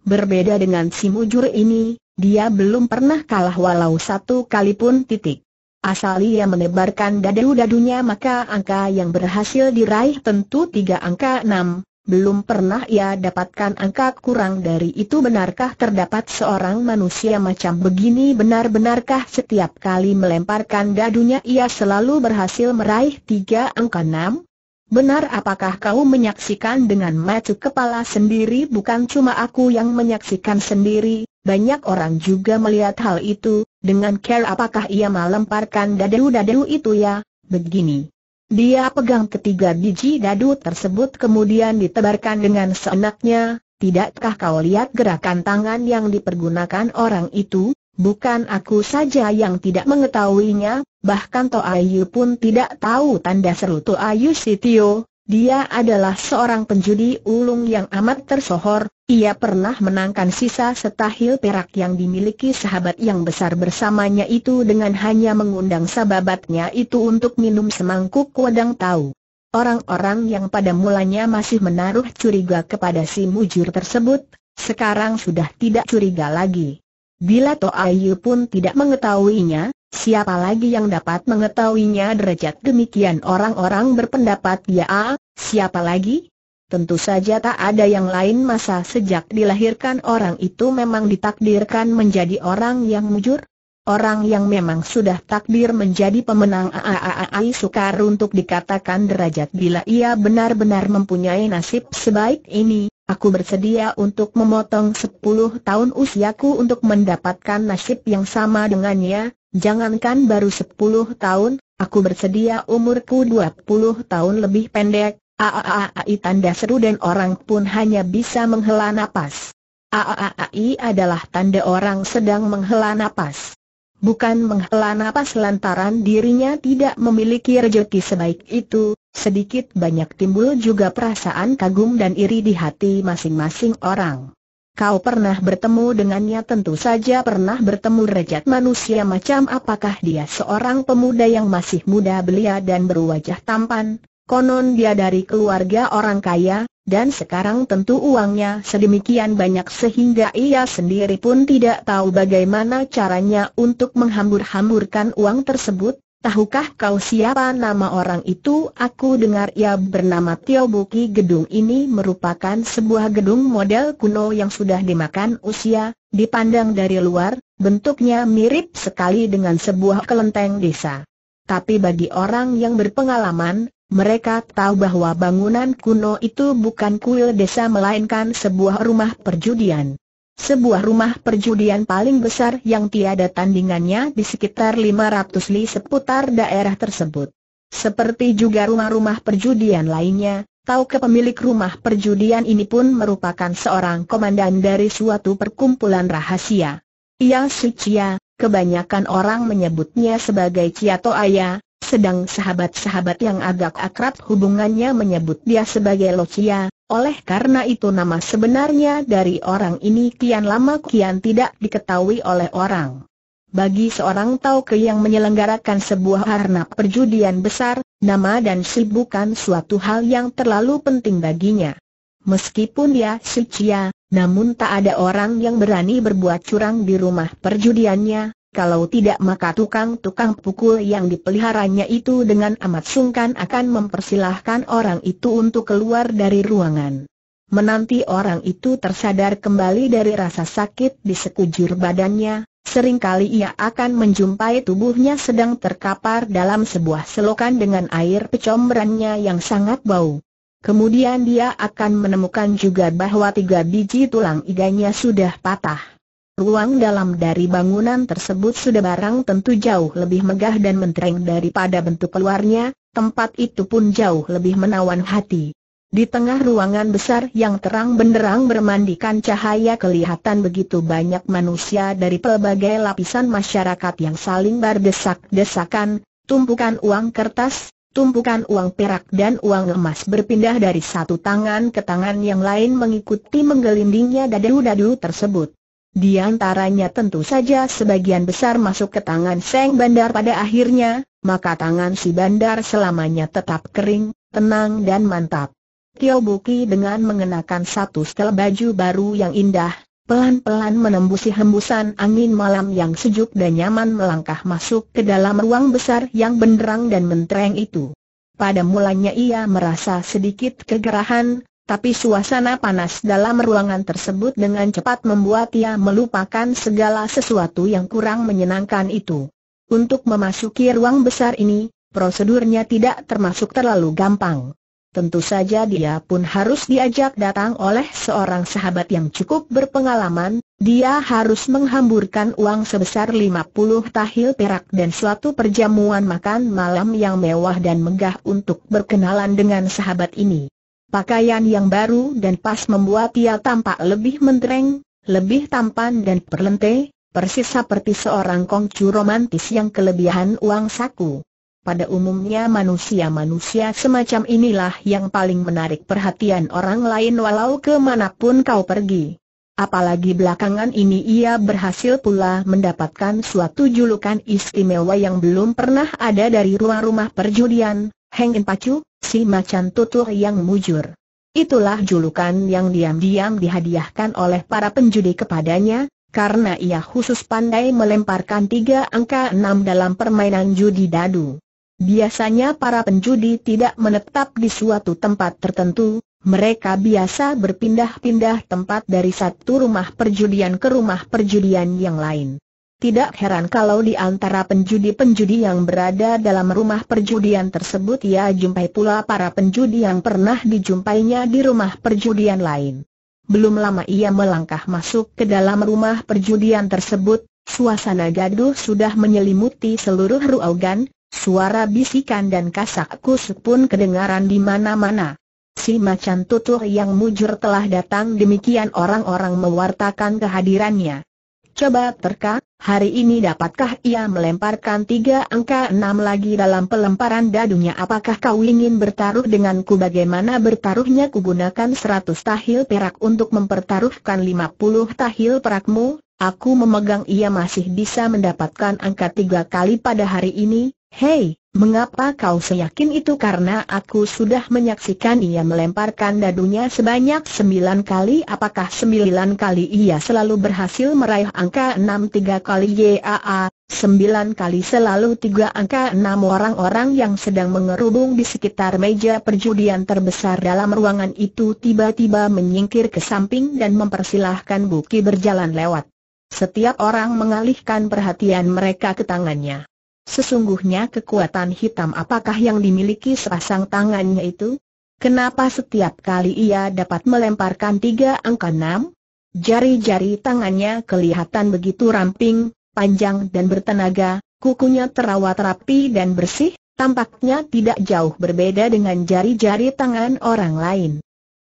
Berbeda dengan si mujur ini, dia belum pernah kalah walau satu kali pun titik. Asal ia menebarkan dadu-dadunya maka angka yang berhasil diraih tentu tiga angka enam. Belum pernah ia dapatkan angka kurang dari itu benarkah terdapat seorang manusia macam begini benar-benarkah setiap kali melemparkan dadunya ia selalu berhasil meraih tiga angka enam? Benar apakah kau menyaksikan dengan mata kepala sendiri bukan cuma aku yang menyaksikan sendiri, banyak orang juga melihat hal itu, dengan care apakah ia melemparkan dadu-dadu itu ya, begini. Dia pegang ketiga biji dadu tersebut kemudian ditebarkan dengan seenaknya, tidakkah kau lihat gerakan tangan yang dipergunakan orang itu, Bukan aku saja yang tidak mengetahuinya, bahkan To Ayu pun tidak tahu tanda seru To Ayu Sitio, dia adalah seorang penjudi ulung yang amat tersohor, ia pernah menangkan sisa setahil perak yang dimiliki sahabat yang besar bersamanya itu dengan hanya mengundang sahabatnya itu untuk minum semangkuk wedang tahu. Orang-orang yang pada mulanya masih menaruh curiga kepada si mujur tersebut, sekarang sudah tidak curiga lagi. Bila To Ayu pun tidak mengetahuinya, Siapa lagi yang dapat mengetahuinya derajat demikian orang-orang berpendapat ya, ah, siapa lagi? Tentu saja tak ada yang lain masa sejak dilahirkan orang itu memang ditakdirkan menjadi orang yang mujur. Orang yang memang sudah takdir menjadi pemenang AAAI sukar untuk dikatakan derajat bila ia benar-benar mempunyai nasib sebaik ini, aku bersedia untuk memotong 10 tahun usiaku untuk mendapatkan nasib yang sama dengannya, Jangankan baru 10 tahun, aku bersedia umurku 20 tahun lebih pendek, Aaai tanda seru dan orang pun hanya bisa menghela napas. Aaai adalah tanda orang sedang menghela napas. Bukan menghela napas lantaran dirinya tidak memiliki rejeki sebaik itu, sedikit banyak timbul juga perasaan kagum dan iri di hati masing-masing orang. Kau pernah bertemu dengannya tentu saja pernah bertemu rejat manusia macam apakah dia seorang pemuda yang masih muda belia dan berwajah tampan, konon dia dari keluarga orang kaya, dan sekarang tentu uangnya sedemikian banyak sehingga ia sendiri pun tidak tahu bagaimana caranya untuk menghambur-hamburkan uang tersebut, Tahukah kau siapa nama orang itu? Aku dengar ia bernama Tio Buki. Gedung ini merupakan sebuah gedung model kuno yang sudah dimakan usia, dipandang dari luar, bentuknya mirip sekali dengan sebuah kelenteng desa. Tapi bagi orang yang berpengalaman, mereka tahu bahwa bangunan kuno itu bukan kuil desa melainkan sebuah rumah perjudian. Sebuah rumah perjudian paling besar yang tiada tandingannya di sekitar 500 li seputar daerah tersebut. Seperti juga rumah-rumah perjudian lainnya, tahu kepemilik rumah perjudian ini pun merupakan seorang komandan dari suatu perkumpulan rahasia. Ia Sucia, kebanyakan orang menyebutnya sebagai Ciato Aya, sedang sahabat-sahabat yang agak akrab hubungannya menyebut dia sebagai Locia, oleh karena itu nama sebenarnya dari orang ini kian lama kian tidak diketahui oleh orang. Bagi seorang tauke yang menyelenggarakan sebuah arena perjudian besar, nama dan si bukan suatu hal yang terlalu penting baginya. Meskipun dia ya, suci namun tak ada orang yang berani berbuat curang di rumah perjudiannya, kalau tidak maka tukang-tukang pukul yang dipeliharanya itu dengan amat sungkan akan mempersilahkan orang itu untuk keluar dari ruangan. Menanti orang itu tersadar kembali dari rasa sakit di sekujur badannya, seringkali ia akan menjumpai tubuhnya sedang terkapar dalam sebuah selokan dengan air pecomberannya yang sangat bau. Kemudian dia akan menemukan juga bahwa tiga biji tulang iganya sudah patah. Ruang dalam dari bangunan tersebut sudah barang tentu jauh lebih megah dan mentereng daripada bentuk keluarnya, tempat itu pun jauh lebih menawan hati. Di tengah ruangan besar yang terang benderang bermandikan cahaya kelihatan begitu banyak manusia dari pelbagai lapisan masyarakat yang saling berdesak-desakan, tumpukan uang kertas, tumpukan uang perak dan uang emas berpindah dari satu tangan ke tangan yang lain mengikuti menggelindingnya dadu-dadu tersebut. Di antaranya tentu saja sebagian besar masuk ke tangan Seng Bandar pada akhirnya, maka tangan si Bandar selamanya tetap kering, tenang dan mantap. Tio Buki dengan mengenakan satu setel baju baru yang indah, pelan-pelan menembusi hembusan angin malam yang sejuk dan nyaman melangkah masuk ke dalam ruang besar yang benderang dan mentereng itu. Pada mulanya ia merasa sedikit kegerahan, tapi suasana panas dalam ruangan tersebut dengan cepat membuat ia melupakan segala sesuatu yang kurang menyenangkan itu. Untuk memasuki ruang besar ini, prosedurnya tidak termasuk terlalu gampang. Tentu saja dia pun harus diajak datang oleh seorang sahabat yang cukup berpengalaman, dia harus menghamburkan uang sebesar 50 tahil perak dan suatu perjamuan makan malam yang mewah dan megah untuk berkenalan dengan sahabat ini pakaian yang baru dan pas membuat ia tampak lebih mentereng, lebih tampan dan perlente, persis seperti seorang kongcu romantis yang kelebihan uang saku. Pada umumnya manusia-manusia semacam inilah yang paling menarik perhatian orang lain walau kemanapun kau pergi. Apalagi belakangan ini ia berhasil pula mendapatkan suatu julukan istimewa yang belum pernah ada dari rumah-rumah perjudian, Heng In Pacu, Si macan tutur yang mujur. Itulah julukan yang diam-diam dihadiahkan oleh para penjudi kepadanya, karena ia khusus pandai melemparkan tiga angka enam dalam permainan judi dadu. Biasanya para penjudi tidak menetap di suatu tempat tertentu, mereka biasa berpindah-pindah tempat dari satu rumah perjudian ke rumah perjudian yang lain. Tidak heran kalau di antara penjudi-penjudi yang berada dalam rumah perjudian tersebut ia jumpai pula para penjudi yang pernah dijumpainya di rumah perjudian lain. Belum lama ia melangkah masuk ke dalam rumah perjudian tersebut, suasana gaduh sudah menyelimuti seluruh ruangan, suara bisikan dan kasak kusuk pun kedengaran di mana-mana. Si macan tutur yang mujur telah datang demikian orang-orang mewartakan kehadirannya. Coba terka, hari ini dapatkah ia melemparkan tiga angka enam lagi dalam pelemparan dadunya apakah kau ingin bertaruh denganku bagaimana bertaruhnya kugunakan seratus tahil perak untuk mempertaruhkan lima puluh tahil perakmu, aku memegang ia masih bisa mendapatkan angka tiga kali pada hari ini, Hey! Mengapa kau seyakin itu karena aku sudah menyaksikan ia melemparkan dadunya sebanyak sembilan kali Apakah sembilan kali ia selalu berhasil meraih angka enam tiga kali YAA Sembilan kali selalu tiga angka enam orang-orang yang sedang mengerubung di sekitar meja perjudian terbesar dalam ruangan itu Tiba-tiba menyingkir ke samping dan mempersilahkan Buki berjalan lewat Setiap orang mengalihkan perhatian mereka ke tangannya Sesungguhnya kekuatan hitam apakah yang dimiliki sepasang tangannya itu? Kenapa setiap kali ia dapat melemparkan tiga angka enam? Jari-jari tangannya kelihatan begitu ramping, panjang dan bertenaga, kukunya terawat rapi dan bersih, tampaknya tidak jauh berbeda dengan jari-jari tangan orang lain.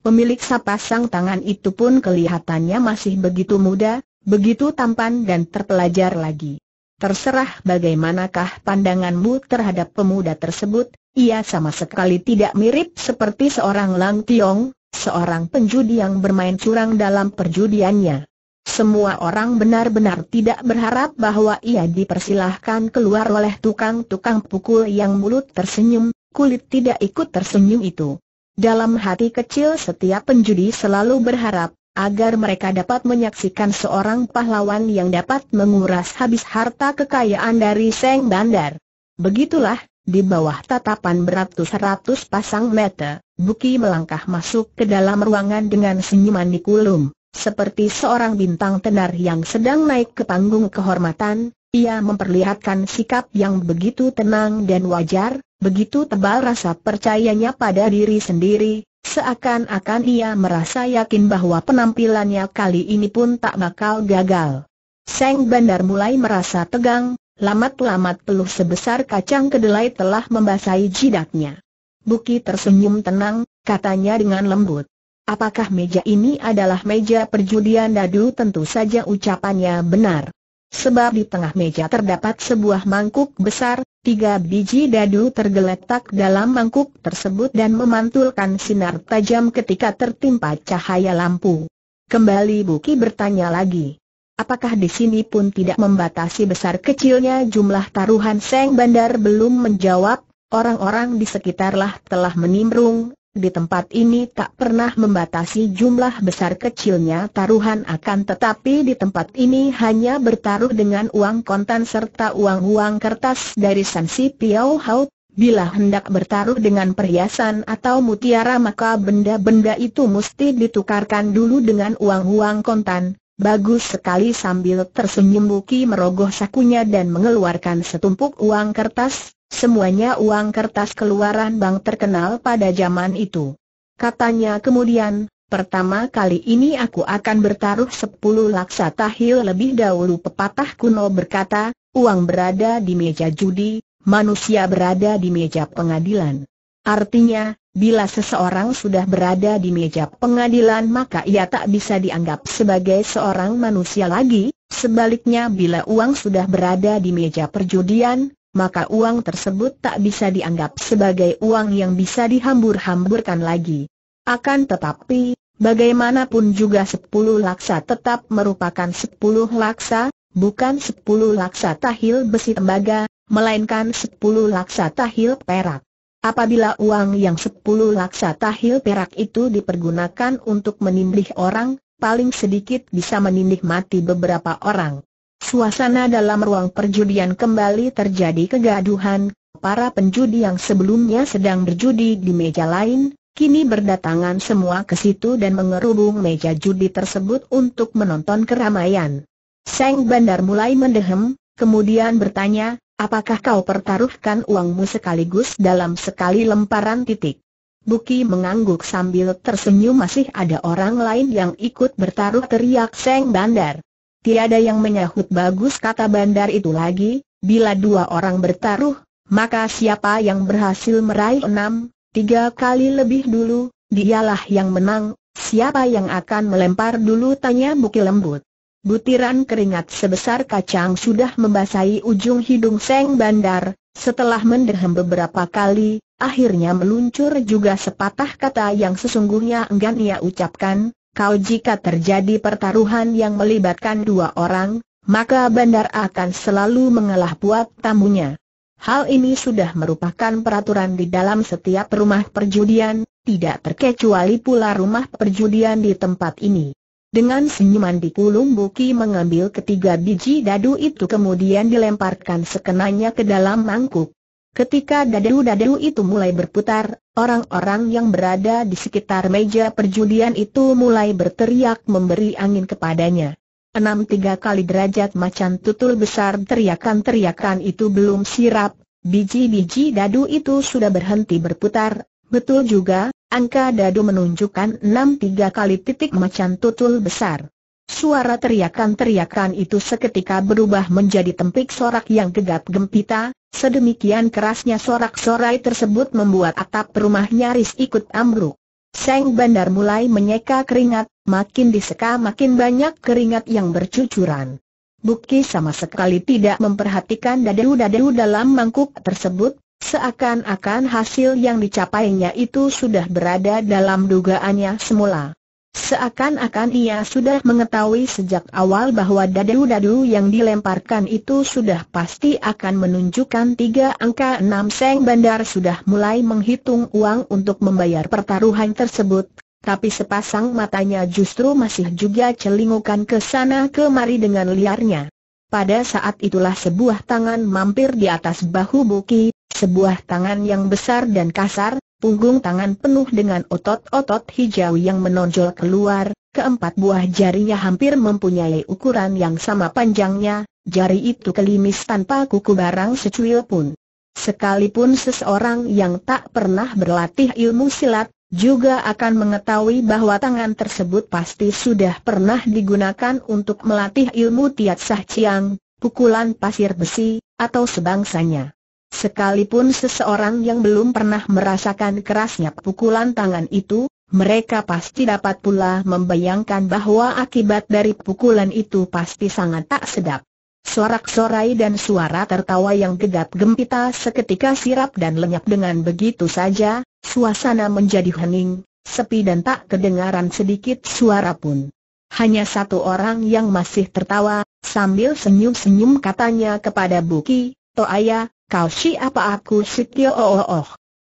Pemilik sepasang tangan itu pun kelihatannya masih begitu muda, begitu tampan dan terpelajar lagi. Terserah bagaimanakah pandanganmu terhadap pemuda tersebut, ia sama sekali tidak mirip seperti seorang Lang Tiong, seorang penjudi yang bermain curang dalam perjudiannya. Semua orang benar-benar tidak berharap bahwa ia dipersilahkan keluar oleh tukang-tukang pukul yang mulut tersenyum, kulit tidak ikut tersenyum itu. Dalam hati kecil setiap penjudi selalu berharap, agar mereka dapat menyaksikan seorang pahlawan yang dapat menguras habis harta kekayaan dari Seng Bandar. Begitulah, di bawah tatapan beratus-ratus pasang mata, Buki melangkah masuk ke dalam ruangan dengan senyuman di kulum, seperti seorang bintang tenar yang sedang naik ke panggung kehormatan, ia memperlihatkan sikap yang begitu tenang dan wajar, begitu tebal rasa percayanya pada diri sendiri, seakan-akan ia merasa yakin bahwa penampilannya kali ini pun tak bakal gagal. Seng Bandar mulai merasa tegang, lamat-lamat peluh sebesar kacang kedelai telah membasahi jidatnya. Buki tersenyum tenang, katanya dengan lembut. Apakah meja ini adalah meja perjudian dadu? Tentu saja ucapannya benar. Sebab di tengah meja terdapat sebuah mangkuk besar, tiga biji dadu tergeletak dalam mangkuk tersebut dan memantulkan sinar tajam ketika tertimpa cahaya lampu. Kembali Buki bertanya lagi. Apakah di sini pun tidak membatasi besar kecilnya jumlah taruhan Seng Bandar belum menjawab, orang-orang di sekitarlah telah menimbrung, di tempat ini tak pernah membatasi jumlah besar kecilnya taruhan akan tetapi di tempat ini hanya bertaruh dengan uang kontan serta uang-uang kertas dari Sansi Piao Hao. Bila hendak bertaruh dengan perhiasan atau mutiara maka benda-benda itu mesti ditukarkan dulu dengan uang-uang kontan. Bagus sekali sambil tersenyum Buki merogoh sakunya dan mengeluarkan setumpuk uang kertas Semuanya uang kertas keluaran bank terkenal pada zaman itu. Katanya kemudian, pertama kali ini aku akan bertaruh 10 laksa tahil lebih dahulu pepatah kuno berkata, uang berada di meja judi, manusia berada di meja pengadilan. Artinya, bila seseorang sudah berada di meja pengadilan maka ia tak bisa dianggap sebagai seorang manusia lagi, sebaliknya bila uang sudah berada di meja perjudian, maka uang tersebut tak bisa dianggap sebagai uang yang bisa dihambur-hamburkan lagi. Akan tetapi, bagaimanapun juga sepuluh laksa tetap merupakan sepuluh laksa, bukan sepuluh laksa tahil besi tembaga, melainkan sepuluh laksa tahil perak. Apabila uang yang sepuluh laksa tahil perak itu dipergunakan untuk menindih orang, paling sedikit bisa menindih mati beberapa orang. Suasana dalam ruang perjudian kembali terjadi kegaduhan, para penjudi yang sebelumnya sedang berjudi di meja lain, kini berdatangan semua ke situ dan mengerubung meja judi tersebut untuk menonton keramaian. Seng Bandar mulai mendehem, kemudian bertanya, apakah kau pertaruhkan uangmu sekaligus dalam sekali lemparan titik? Buki mengangguk sambil tersenyum masih ada orang lain yang ikut bertaruh teriak Seng Bandar. Tiada yang menyahut bagus kata bandar itu lagi, bila dua orang bertaruh, maka siapa yang berhasil meraih enam, tiga kali lebih dulu, dialah yang menang, siapa yang akan melempar dulu tanya Buki Lembut. Butiran keringat sebesar kacang sudah membasahi ujung hidung Seng Bandar, setelah mendehem beberapa kali, akhirnya meluncur juga sepatah kata yang sesungguhnya enggan ia ucapkan, Kau jika terjadi pertaruhan yang melibatkan dua orang, maka bandar akan selalu mengalah buat tamunya. Hal ini sudah merupakan peraturan di dalam setiap rumah perjudian, tidak terkecuali pula rumah perjudian di tempat ini. Dengan senyuman di pulung, Buki mengambil ketiga biji dadu itu kemudian dilemparkan sekenanya ke dalam mangkuk. Ketika dadeu-dadeu itu mulai berputar, orang-orang yang berada di sekitar meja perjudian itu mulai berteriak memberi angin kepadanya. Enam tiga kali derajat macan tutul besar teriakan-teriakan itu belum sirap, biji-biji dadu itu sudah berhenti berputar, betul juga, angka dadu menunjukkan enam tiga kali titik macan tutul besar. Suara teriakan-teriakan itu seketika berubah menjadi tempik sorak yang gegap gempita, sedemikian kerasnya sorak-sorai tersebut membuat atap rumah nyaris ikut ambruk. Seng Bandar mulai menyeka keringat, makin diseka makin banyak keringat yang bercucuran. Buki sama sekali tidak memperhatikan dadu-dadu dalam mangkuk tersebut, seakan-akan hasil yang dicapainya itu sudah berada dalam dugaannya semula. Seakan-akan ia sudah mengetahui sejak awal bahwa dadu-dadu yang dilemparkan itu sudah pasti akan menunjukkan tiga angka enam seng bandar sudah mulai menghitung uang untuk membayar pertaruhan tersebut, tapi sepasang matanya justru masih juga celingukan ke sana kemari dengan liarnya. Pada saat itulah sebuah tangan mampir di atas bahu Buki, sebuah tangan yang besar dan kasar, punggung tangan penuh dengan otot-otot hijau yang menonjol keluar, keempat buah jarinya hampir mempunyai ukuran yang sama panjangnya, jari itu kelimis tanpa kuku barang secuil pun. Sekalipun seseorang yang tak pernah berlatih ilmu silat, juga akan mengetahui bahwa tangan tersebut pasti sudah pernah digunakan untuk melatih ilmu tiat sah ciang, pukulan pasir besi, atau sebangsanya. Sekalipun seseorang yang belum pernah merasakan kerasnya pukulan tangan itu, mereka pasti dapat pula membayangkan bahwa akibat dari pukulan itu pasti sangat tak sedap. Sorak-sorai dan suara tertawa yang gegap gempita seketika sirap dan lenyap dengan begitu saja, suasana menjadi hening, sepi dan tak kedengaran sedikit suara pun. Hanya satu orang yang masih tertawa, sambil senyum-senyum katanya kepada Buki, Toaya, Kau siapa aku si Tio oh, oh, oh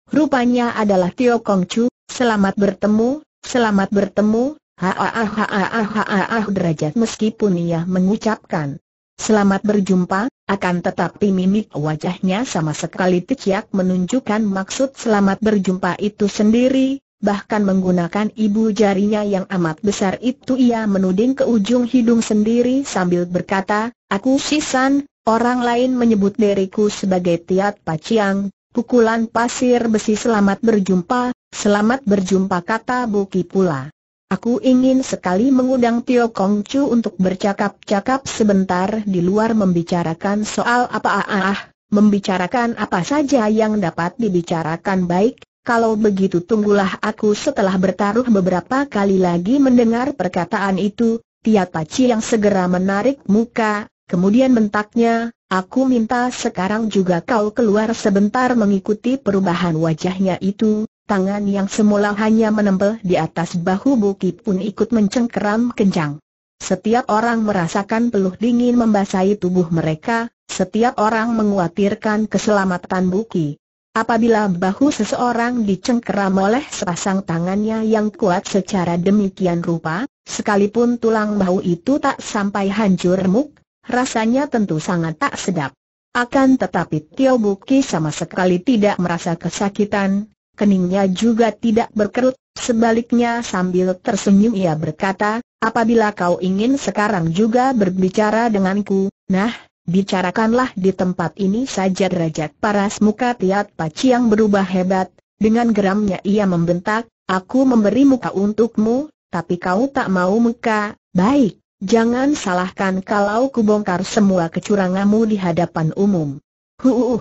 Rupanya adalah Tio Kong Chu, selamat bertemu, selamat bertemu, haah derajat meskipun ia mengucapkan. Selamat berjumpa, akan tetapi mimik wajahnya sama sekali tidak menunjukkan maksud selamat berjumpa itu sendiri, bahkan menggunakan ibu jarinya yang amat besar itu ia menuding ke ujung hidung sendiri sambil berkata, Aku Sisan, Orang lain menyebut diriku sebagai Tiat Paciang, pukulan pasir besi selamat berjumpa, selamat berjumpa kata Buki pula. Aku ingin sekali mengundang Tio Kong Chu untuk bercakap-cakap sebentar di luar membicarakan soal apa ah, membicarakan apa saja yang dapat dibicarakan baik, kalau begitu tunggulah aku setelah bertaruh beberapa kali lagi mendengar perkataan itu, Tiat Paciang segera menarik muka, Kemudian bentaknya, aku minta sekarang juga kau keluar sebentar mengikuti perubahan wajahnya itu, tangan yang semula hanya menempel di atas bahu Bukit pun ikut mencengkeram kencang. Setiap orang merasakan peluh dingin membasahi tubuh mereka, setiap orang menguatirkan keselamatan Buki. Apabila bahu seseorang dicengkeram oleh sepasang tangannya yang kuat secara demikian rupa, sekalipun tulang bahu itu tak sampai hancur remuk, rasanya tentu sangat tak sedap. Akan tetapi Tio Buki sama sekali tidak merasa kesakitan, keningnya juga tidak berkerut, sebaliknya sambil tersenyum ia berkata, apabila kau ingin sekarang juga berbicara denganku, nah, bicarakanlah di tempat ini saja derajat paras muka Tiat yang berubah hebat, dengan geramnya ia membentak, aku memberi muka untukmu, tapi kau tak mau muka, baik, Jangan salahkan kalau kubongkar semua kecuranganmu di hadapan umum. Huuuh.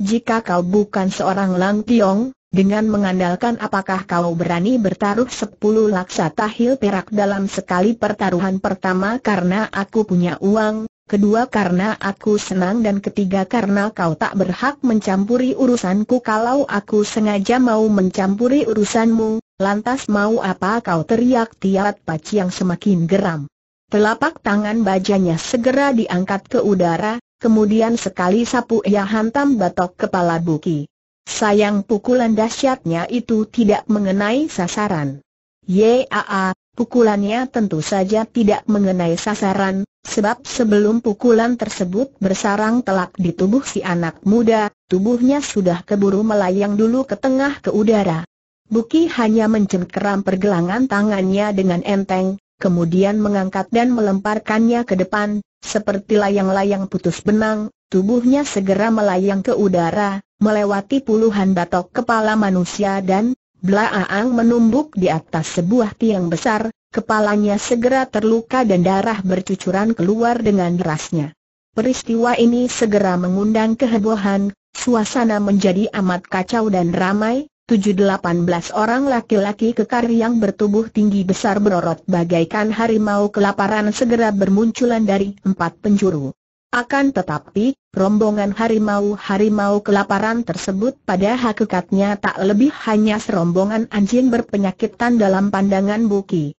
Jika kau bukan seorang Lang Tiong, dengan mengandalkan apakah kau berani bertaruh sepuluh laksa tahil perak dalam sekali pertaruhan pertama karena aku punya uang, kedua karena aku senang dan ketiga karena kau tak berhak mencampuri urusanku kalau aku sengaja mau mencampuri urusanmu, lantas mau apa kau teriak Tiat Paci yang semakin geram. Telapak tangan bajanya segera diangkat ke udara, kemudian sekali sapu ia hantam batok kepala Buki. Sayang pukulan dahsyatnya itu tidak mengenai sasaran. Yaa, pukulannya tentu saja tidak mengenai sasaran, sebab sebelum pukulan tersebut bersarang telak di tubuh si anak muda, tubuhnya sudah keburu melayang dulu ke tengah ke udara. Buki hanya mencengkeram pergelangan tangannya dengan enteng, kemudian mengangkat dan melemparkannya ke depan, seperti layang-layang putus benang, tubuhnya segera melayang ke udara, melewati puluhan batok kepala manusia dan, Blaaang menumbuk di atas sebuah tiang besar, kepalanya segera terluka dan darah bercucuran keluar dengan derasnya. Peristiwa ini segera mengundang kehebohan, suasana menjadi amat kacau dan ramai, 7-18 orang laki-laki kekar yang bertubuh tinggi besar berorot bagaikan harimau kelaparan segera bermunculan dari empat penjuru. Akan tetapi, rombongan harimau-harimau kelaparan tersebut pada hakikatnya tak lebih hanya serombongan anjing berpenyakitan dalam pandangan Buki.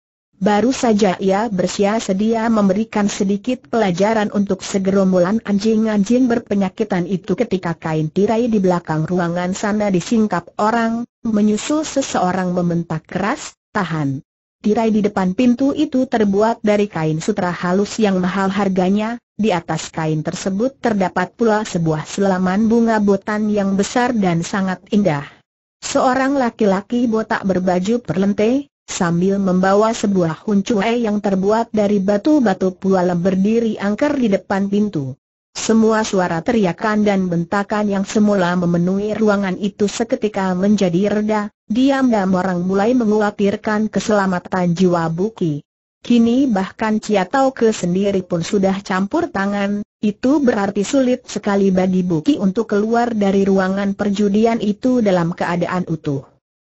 Baru saja ia bersia sedia memberikan sedikit pelajaran untuk segerombolan anjing-anjing berpenyakitan itu ketika kain tirai di belakang ruangan sana disingkap orang, menyusul seseorang membentak keras, tahan. Tirai di depan pintu itu terbuat dari kain sutra halus yang mahal harganya, di atas kain tersebut terdapat pula sebuah selaman bunga botan yang besar dan sangat indah. Seorang laki-laki botak berbaju perlenteh sambil membawa sebuah huncuai yang terbuat dari batu-batu pualam berdiri angker di depan pintu. Semua suara teriakan dan bentakan yang semula memenuhi ruangan itu seketika menjadi reda, diam-diam orang mulai menguatirkan keselamatan jiwa Buki. Kini bahkan Ciatau ke sendiri pun sudah campur tangan, itu berarti sulit sekali bagi Buki untuk keluar dari ruangan perjudian itu dalam keadaan utuh.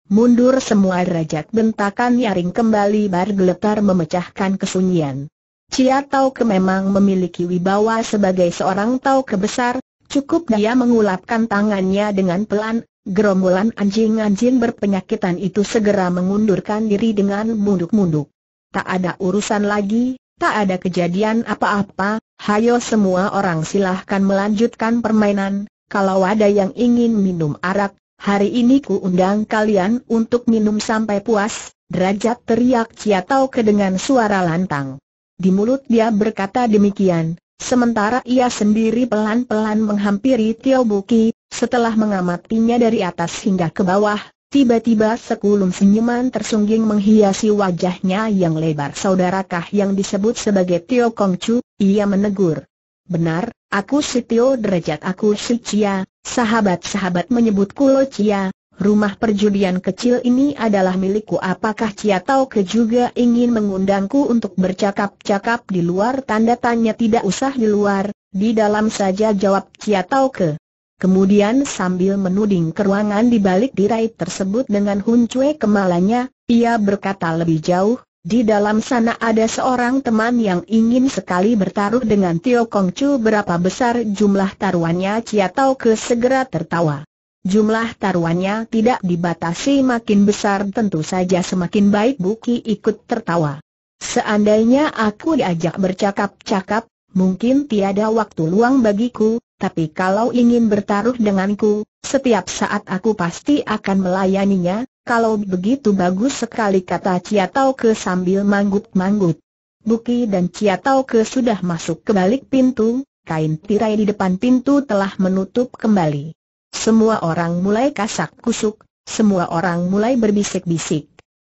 Mundur semua derajat bentakan nyaring kembali bergeletar memecahkan kesunyian. Cia Tau Ke memang memiliki wibawa sebagai seorang Tau Ke besar, cukup dia mengulapkan tangannya dengan pelan, gerombolan anjing-anjing berpenyakitan itu segera mengundurkan diri dengan munduk-munduk. Tak ada urusan lagi, tak ada kejadian apa-apa, hayo semua orang silahkan melanjutkan permainan, kalau ada yang ingin minum arak, hari ini ku undang kalian untuk minum sampai puas, derajat teriak Cia Tau ke dengan suara lantang. Di mulut dia berkata demikian, sementara ia sendiri pelan-pelan menghampiri Tio Buki, setelah mengamatinya dari atas hingga ke bawah, Tiba-tiba sekulum senyuman tersungging menghiasi wajahnya yang lebar saudarakah yang disebut sebagai Tio Chu, ia menegur. Benar, aku si Tio derajat aku si Cia, Sahabat-sahabat menyebutku Lo Cia, rumah perjudian kecil ini adalah milikku apakah Cia tahu Ke juga ingin mengundangku untuk bercakap-cakap di luar tanda tanya tidak usah di luar, di dalam saja jawab Cia tahu Ke. Kemudian sambil menuding ke ruangan di balik tirai tersebut dengan huncue kemalanya, ia berkata lebih jauh, di dalam sana ada seorang teman yang ingin sekali bertaruh dengan Tio Kong Chu berapa besar jumlah taruhannya Chia Tau Ke segera tertawa. Jumlah taruhannya tidak dibatasi makin besar tentu saja semakin baik Buki ikut tertawa. Seandainya aku diajak bercakap-cakap, mungkin tiada waktu luang bagiku, tapi kalau ingin bertaruh denganku, setiap saat aku pasti akan melayaninya, kalau begitu bagus sekali kata Cia Tau Ke sambil manggut-manggut. Buki dan Cia Tau Ke sudah masuk ke balik pintu, kain tirai di depan pintu telah menutup kembali. Semua orang mulai kasak kusuk, semua orang mulai berbisik-bisik.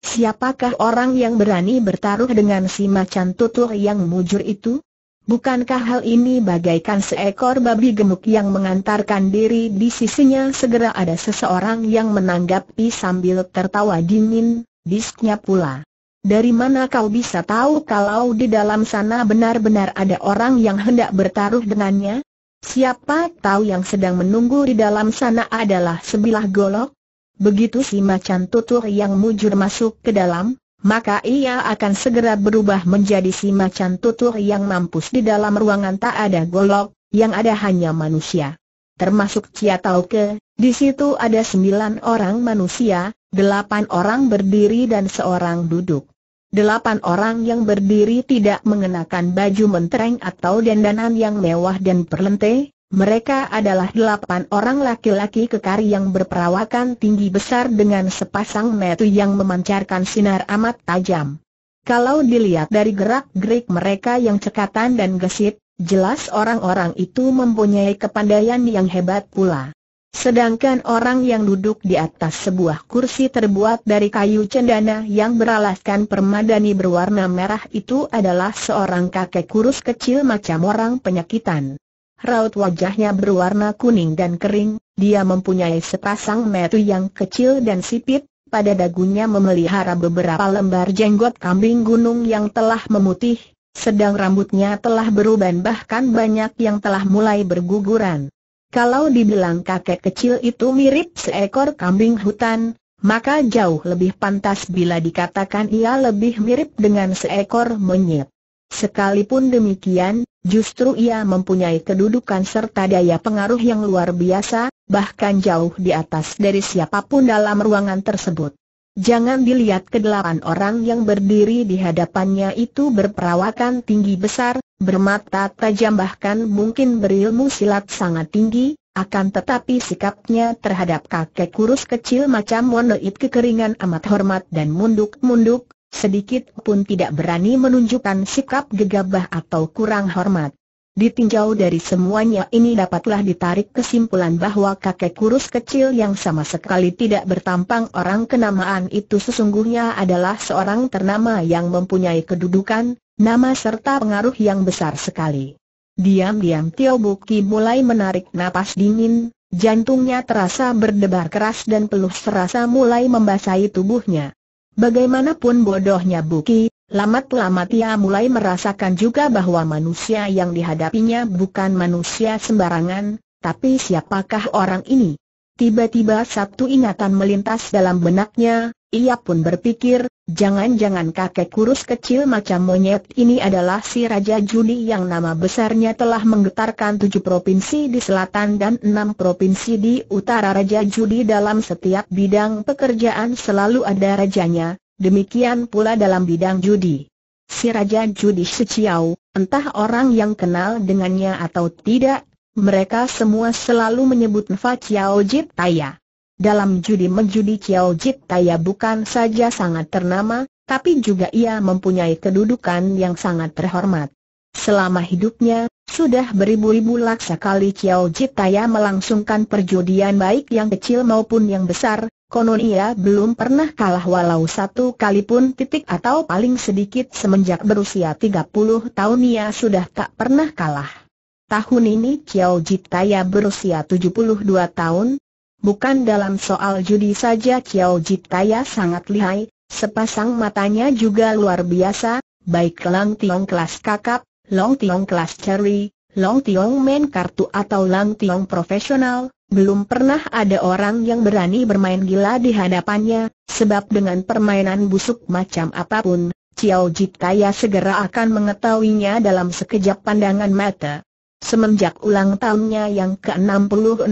Siapakah orang yang berani bertaruh dengan si macan tutur yang mujur itu? Bukankah hal ini bagaikan seekor babi gemuk yang mengantarkan diri di sisinya segera ada seseorang yang menanggapi sambil tertawa dingin, disknya pula. Dari mana kau bisa tahu kalau di dalam sana benar-benar ada orang yang hendak bertaruh dengannya? Siapa tahu yang sedang menunggu di dalam sana adalah sebilah golok? Begitu si macan tutur yang mujur masuk ke dalam, maka ia akan segera berubah menjadi si macan tutur yang mampus di dalam ruangan tak ada golok, yang ada hanya manusia. Termasuk Cia Tauke, di situ ada sembilan orang manusia, delapan orang berdiri dan seorang duduk. Delapan orang yang berdiri tidak mengenakan baju mentereng atau dandanan yang mewah dan perlente, mereka adalah delapan orang laki-laki kekar yang berperawakan tinggi besar dengan sepasang metu yang memancarkan sinar amat tajam. Kalau dilihat dari gerak-gerik mereka yang cekatan dan gesit, jelas orang-orang itu mempunyai kepandaian yang hebat pula. Sedangkan orang yang duduk di atas sebuah kursi terbuat dari kayu cendana yang beralaskan permadani berwarna merah itu adalah seorang kakek kurus kecil macam orang penyakitan. Raut wajahnya berwarna kuning dan kering, dia mempunyai sepasang metu yang kecil dan sipit, pada dagunya memelihara beberapa lembar jenggot kambing gunung yang telah memutih, sedang rambutnya telah beruban bahkan banyak yang telah mulai berguguran. Kalau dibilang kakek kecil itu mirip seekor kambing hutan, maka jauh lebih pantas bila dikatakan ia lebih mirip dengan seekor monyet. Sekalipun demikian, Justru ia mempunyai kedudukan serta daya pengaruh yang luar biasa, bahkan jauh di atas dari siapapun dalam ruangan tersebut. Jangan dilihat kedelapan orang yang berdiri di hadapannya itu berperawakan tinggi besar, bermata tajam bahkan mungkin berilmu silat sangat tinggi, akan tetapi sikapnya terhadap kakek kurus kecil macam monoid kekeringan amat hormat dan munduk-munduk, sedikit pun tidak berani menunjukkan sikap gegabah atau kurang hormat. Ditinjau dari semuanya ini dapatlah ditarik kesimpulan bahwa kakek kurus kecil yang sama sekali tidak bertampang orang kenamaan itu sesungguhnya adalah seorang ternama yang mempunyai kedudukan, nama serta pengaruh yang besar sekali. Diam-diam Tio Buki mulai menarik napas dingin, jantungnya terasa berdebar keras dan peluh serasa mulai membasahi tubuhnya. Bagaimanapun bodohnya Buki, lamat-lamat ia mulai merasakan juga bahwa manusia yang dihadapinya bukan manusia sembarangan, tapi siapakah orang ini? Tiba-tiba satu ingatan melintas dalam benaknya, ia pun berpikir, Jangan-jangan kakek kurus kecil macam monyet ini adalah si Raja Juni yang nama besarnya telah menggetarkan tujuh provinsi di selatan dan enam provinsi di utara Raja Juni dalam setiap bidang pekerjaan selalu ada rajanya, demikian pula dalam bidang judi. Si Raja Judi Seciau, entah orang yang kenal dengannya atau tidak, mereka semua selalu menyebut Fa Chiao Jip Taya. Dalam judi-menjudi Chiao Jit Taya bukan saja sangat ternama, tapi juga ia mempunyai kedudukan yang sangat terhormat. Selama hidupnya, sudah beribu-ribu laksa kali Chiao Jit Taya melangsungkan perjudian baik yang kecil maupun yang besar, konon ia belum pernah kalah walau satu kali pun titik atau paling sedikit semenjak berusia 30 tahun ia sudah tak pernah kalah. Tahun ini Chiao Taya berusia 72 tahun, Bukan dalam soal judi saja Kiao Jitaya sangat lihai, sepasang matanya juga luar biasa, baik Lang Tiong kelas kakap, Long Tiong kelas cherry, Long Tiong main kartu atau Lang Tiong profesional, belum pernah ada orang yang berani bermain gila di hadapannya, sebab dengan permainan busuk macam apapun, Ciao Jitaya segera akan mengetahuinya dalam sekejap pandangan mata. Semenjak ulang tahunnya yang ke-66,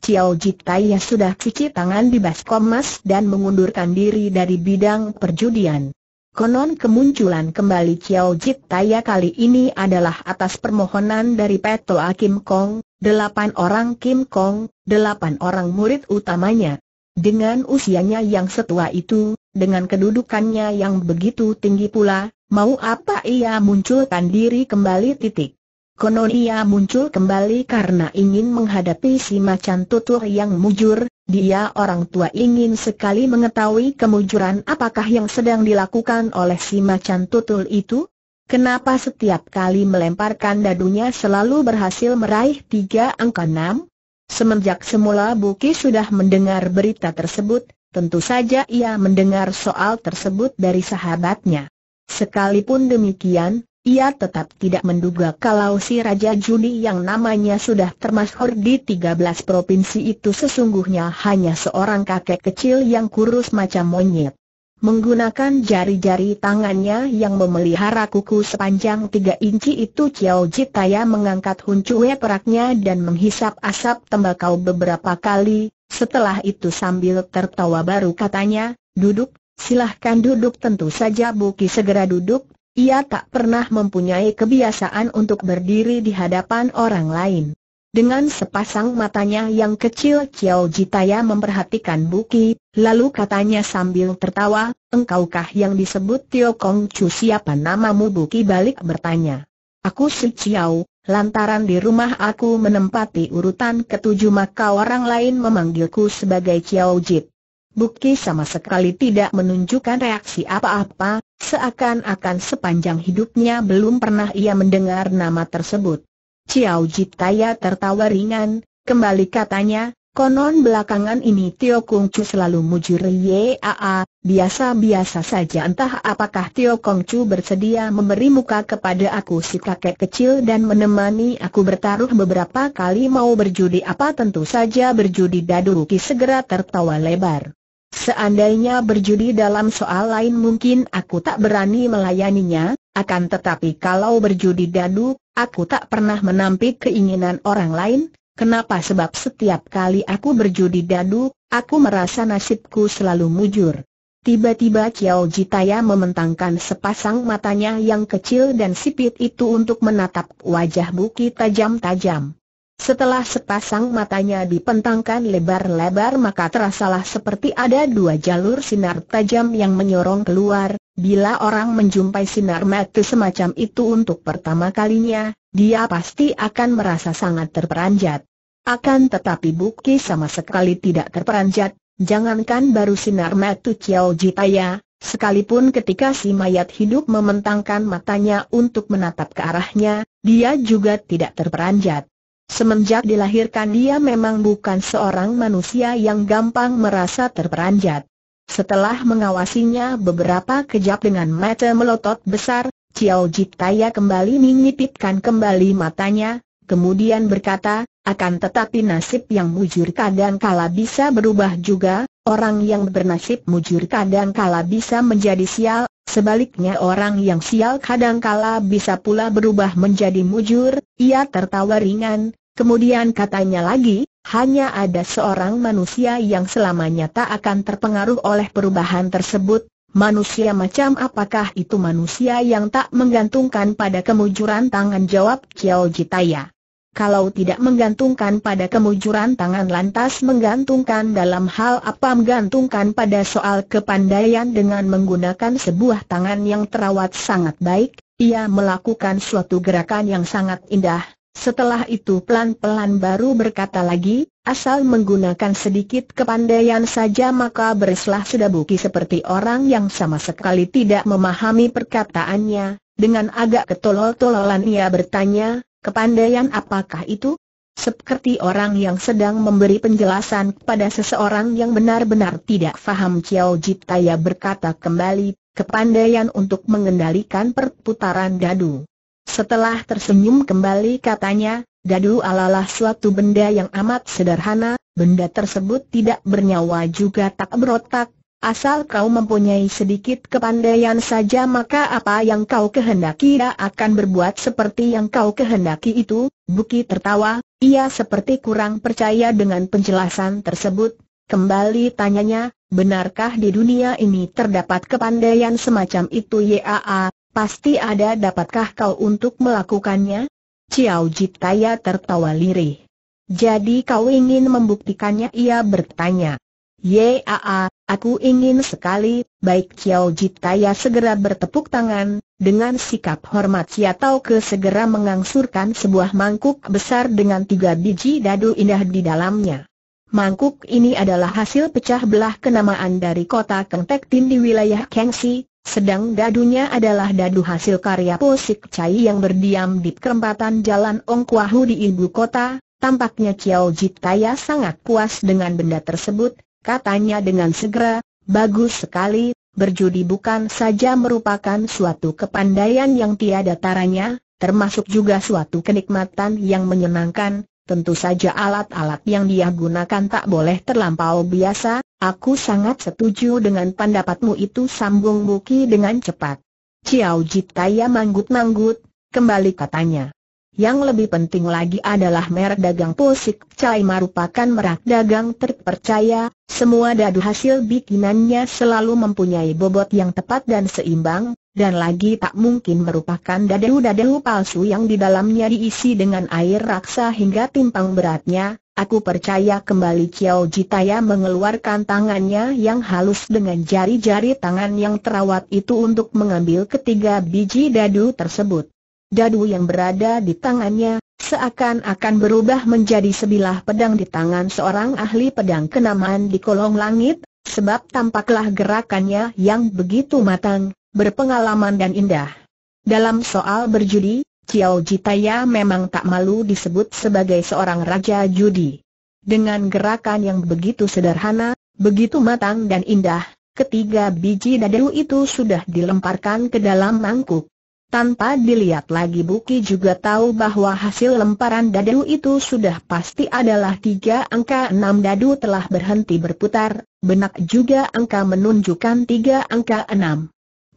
Chiao Jitaya sudah cuci tangan di baskom mas dan mengundurkan diri dari bidang perjudian. Konon kemunculan kembali Chiao Jitaya kali ini adalah atas permohonan dari A Kim Kong, delapan orang Kim Kong, delapan orang murid utamanya. Dengan usianya yang setua itu, dengan kedudukannya yang begitu tinggi pula, mau apa ia munculkan diri kembali titik. Konon ia muncul kembali karena ingin menghadapi si macan tutur yang mujur, dia orang tua ingin sekali mengetahui kemujuran apakah yang sedang dilakukan oleh si macan tutul itu. Kenapa setiap kali melemparkan dadunya selalu berhasil meraih tiga angka enam? Semenjak semula Buki sudah mendengar berita tersebut, tentu saja ia mendengar soal tersebut dari sahabatnya. Sekalipun demikian, ia tetap tidak menduga kalau si Raja Juni yang namanya sudah termasuk di 13 provinsi itu sesungguhnya hanya seorang kakek kecil yang kurus macam monyet. Menggunakan jari-jari tangannya yang memelihara kuku sepanjang tiga inci itu Chiao Jitaya mengangkat huncue peraknya dan menghisap asap tembakau beberapa kali, setelah itu sambil tertawa baru katanya, duduk, silahkan duduk tentu saja Buki segera duduk, ia tak pernah mempunyai kebiasaan untuk berdiri di hadapan orang lain. Dengan sepasang matanya yang kecil Kiao Jitaya memperhatikan Buki, lalu katanya sambil tertawa, engkaukah yang disebut Tio Kong Chu siapa namamu Buki balik bertanya. Aku si Ciao, lantaran di rumah aku menempati urutan ketujuh maka orang lain memanggilku sebagai Ciao Jit. Bukti sama sekali tidak menunjukkan reaksi apa-apa, seakan-akan sepanjang hidupnya belum pernah ia mendengar nama tersebut. Ciao Jitaya tertawa ringan, kembali katanya, konon belakangan ini Tio Kung Chu selalu mujur Yaa, biasa-biasa saja entah apakah Tio Kung Chu bersedia memberi muka kepada aku si kakek kecil dan menemani aku bertaruh beberapa kali mau berjudi apa tentu saja berjudi dadu. Ruki segera tertawa lebar. Seandainya berjudi dalam soal lain mungkin aku tak berani melayaninya, akan tetapi kalau berjudi dadu, aku tak pernah menampik keinginan orang lain, kenapa sebab setiap kali aku berjudi dadu, aku merasa nasibku selalu mujur. Tiba-tiba Chiao Jitaya mementangkan sepasang matanya yang kecil dan sipit itu untuk menatap wajah Buki tajam-tajam. Setelah sepasang matanya dipentangkan lebar-lebar maka terasalah seperti ada dua jalur sinar tajam yang menyorong keluar, bila orang menjumpai sinar mati semacam itu untuk pertama kalinya, dia pasti akan merasa sangat terperanjat. Akan tetapi Buki sama sekali tidak terperanjat, jangankan baru sinar mati Chiao Jitaya, Sekalipun ketika si mayat hidup mementangkan matanya untuk menatap ke arahnya, dia juga tidak terperanjat. Semenjak dilahirkan dia memang bukan seorang manusia yang gampang merasa terperanjat. Setelah mengawasinya beberapa kejap dengan mata melotot besar, Chiao Jitaya kembali menyipitkan kembali matanya, kemudian berkata, akan tetapi nasib yang mujur kadang kala bisa berubah juga, orang yang bernasib mujur kadang kala bisa menjadi sial, sebaliknya orang yang sial kadang kala bisa pula berubah menjadi mujur, ia tertawa ringan, Kemudian katanya lagi, hanya ada seorang manusia yang selamanya tak akan terpengaruh oleh perubahan tersebut, Manusia macam apakah itu manusia yang tak menggantungkan pada kemujuran tangan jawab Kiao Jitaya? Kalau tidak menggantungkan pada kemujuran tangan lantas menggantungkan dalam hal apa menggantungkan pada soal kepandaian dengan menggunakan sebuah tangan yang terawat sangat baik, ia melakukan suatu gerakan yang sangat indah, setelah itu pelan-pelan baru berkata lagi, asal menggunakan sedikit kepandaian saja maka berislah buki seperti orang yang sama sekali tidak memahami perkataannya, dengan agak ketolol-tololan ia bertanya, kepandaian apakah itu? Seperti orang yang sedang memberi penjelasan kepada seseorang yang benar-benar tidak faham Chiao Jitaya berkata kembali, kepandaian untuk mengendalikan perputaran dadu. Setelah tersenyum kembali katanya, dadu alalah suatu benda yang amat sederhana, benda tersebut tidak bernyawa juga tak berotak, asal kau mempunyai sedikit kepandaian saja maka apa yang kau kehendaki ia akan berbuat seperti yang kau kehendaki itu, Buki tertawa, ia seperti kurang percaya dengan penjelasan tersebut, kembali tanyanya, Benarkah di dunia ini terdapat kepandaian semacam itu? Yaa, Pasti ada dapatkah kau untuk melakukannya? Ciao Jitaya tertawa lirih. Jadi kau ingin membuktikannya? Ia bertanya. Yaa, aku ingin sekali, baik Ciao Jitaya segera bertepuk tangan, dengan sikap hormat ia tahu Ke segera mengangsurkan sebuah mangkuk besar dengan tiga biji dadu indah di dalamnya. Mangkuk ini adalah hasil pecah belah kenamaan dari kota Kentek Tin di wilayah Kengsi, sedang dadunya adalah dadu hasil karya Posik cai yang berdiam di perempatan Jalan Ong Kwahu di ibu kota, tampaknya Kiao kaya sangat puas dengan benda tersebut, katanya dengan segera, bagus sekali, berjudi bukan saja merupakan suatu kepandaian yang tiada taranya, termasuk juga suatu kenikmatan yang menyenangkan, Tentu saja alat-alat yang dia gunakan tak boleh terlampau biasa, aku sangat setuju dengan pendapatmu itu sambung Buki dengan cepat. Ciao Jitaya manggut-manggut, kembali katanya. Yang lebih penting lagi adalah merek dagang Pusik cai merupakan merek dagang terpercaya, semua dadu hasil bikinannya selalu mempunyai bobot yang tepat dan seimbang, dan lagi tak mungkin merupakan dadu dadu palsu yang di dalamnya diisi dengan air raksa hingga timpang beratnya. Aku percaya kembali Kiao Jitaya mengeluarkan tangannya yang halus dengan jari-jari tangan yang terawat itu untuk mengambil ketiga biji dadu tersebut. Dadu yang berada di tangannya, seakan-akan berubah menjadi sebilah pedang di tangan seorang ahli pedang kenamaan di kolong langit, sebab tampaklah gerakannya yang begitu matang, berpengalaman dan indah. Dalam soal berjudi, Chiao Jitaya memang tak malu disebut sebagai seorang raja judi. Dengan gerakan yang begitu sederhana, begitu matang dan indah, ketiga biji dadu itu sudah dilemparkan ke dalam mangkuk. Tanpa dilihat lagi Buki juga tahu bahwa hasil lemparan dadu itu sudah pasti adalah tiga angka enam dadu telah berhenti berputar, benak juga angka menunjukkan tiga angka enam.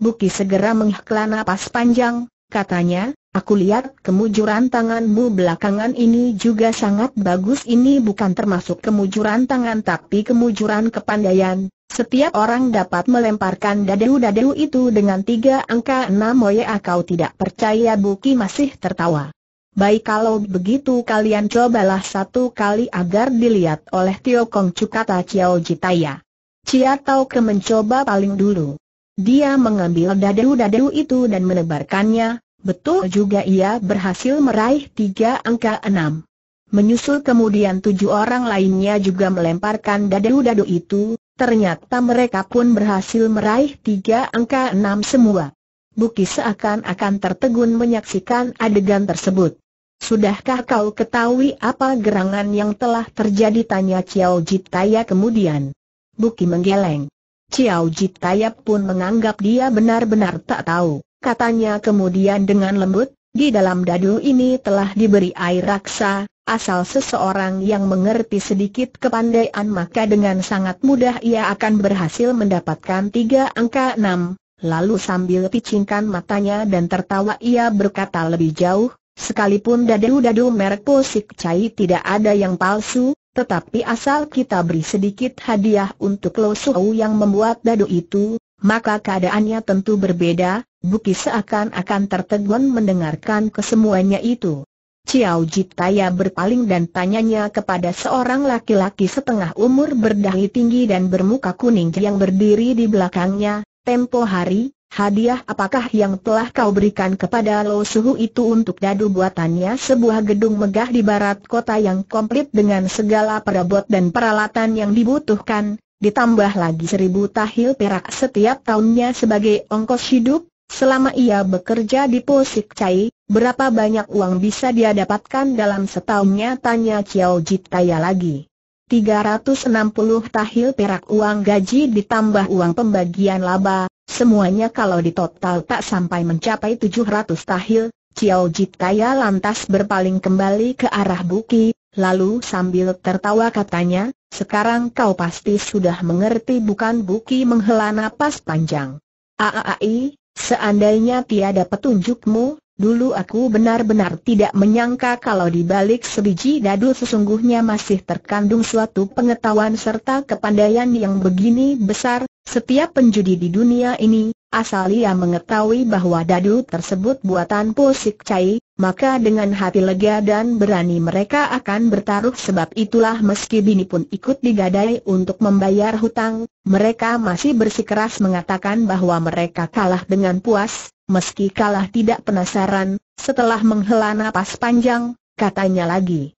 Buki segera menghela pas panjang, katanya, aku lihat kemujuran tanganmu belakangan ini juga sangat bagus ini bukan termasuk kemujuran tangan tapi kemujuran kepandaian. Setiap orang dapat melemparkan dadehu-dadehu itu dengan tiga angka enam moya kau tidak percaya Buki masih tertawa. Baik kalau begitu kalian cobalah satu kali agar dilihat oleh Tio Kong Cukata Ciao Jitaya. Cia Tau ke mencoba paling dulu. Dia mengambil dadu-dadu itu dan menebarkannya, betul juga ia berhasil meraih tiga angka enam. Menyusul kemudian tujuh orang lainnya juga melemparkan dadu-dadu itu, ternyata mereka pun berhasil meraih tiga angka enam semua. Buki seakan-akan tertegun menyaksikan adegan tersebut. Sudahkah kau ketahui apa gerangan yang telah terjadi? Tanya Chiao Jitaya kemudian. Buki menggeleng. Ciao Jitayap pun menganggap dia benar-benar tak tahu, katanya kemudian dengan lembut, di dalam dadu ini telah diberi air raksa, asal seseorang yang mengerti sedikit kepandaian maka dengan sangat mudah ia akan berhasil mendapatkan tiga angka enam. Lalu sambil picingkan matanya dan tertawa ia berkata lebih jauh, sekalipun dadu-dadu merek Posik Cai tidak ada yang palsu, tetapi asal kita beri sedikit hadiah untuk Lo Suau yang membuat dadu itu, maka keadaannya tentu berbeda, Buki seakan-akan tertegun mendengarkan kesemuanya itu. Ciao Jitaya berpaling dan tanyanya kepada seorang laki-laki setengah umur berdahi tinggi dan bermuka kuning yang berdiri di belakangnya, tempo hari, Hadiah apakah yang telah kau berikan kepada Lo Suhu itu untuk dadu buatannya sebuah gedung megah di barat kota yang komplit dengan segala perabot dan peralatan yang dibutuhkan, ditambah lagi seribu tahil perak setiap tahunnya sebagai ongkos hidup, selama ia bekerja di Posik Cai, berapa banyak uang bisa dia dapatkan dalam setahunnya tanya Chiao Jitaya lagi. 360 tahil perak uang gaji ditambah uang pembagian laba, Semuanya kalau ditotal tak sampai mencapai 700 tahil, Ciao Jit Kaya lantas berpaling kembali ke arah Buki, lalu sambil tertawa katanya, sekarang kau pasti sudah mengerti bukan Buki menghela napas panjang. Aai, seandainya tiada petunjukmu, Dulu aku benar-benar tidak menyangka kalau di balik sebiji dadu sesungguhnya masih terkandung suatu pengetahuan serta kepandaian yang begini besar, setiap penjudi di dunia ini, asal ia mengetahui bahwa dadu tersebut buatan Pusik Cai, maka dengan hati lega dan berani mereka akan bertaruh sebab itulah meski Bini pun ikut digadai untuk membayar hutang, mereka masih bersikeras mengatakan bahwa mereka kalah dengan puas, meski kalah tidak penasaran, setelah menghela napas panjang, katanya lagi.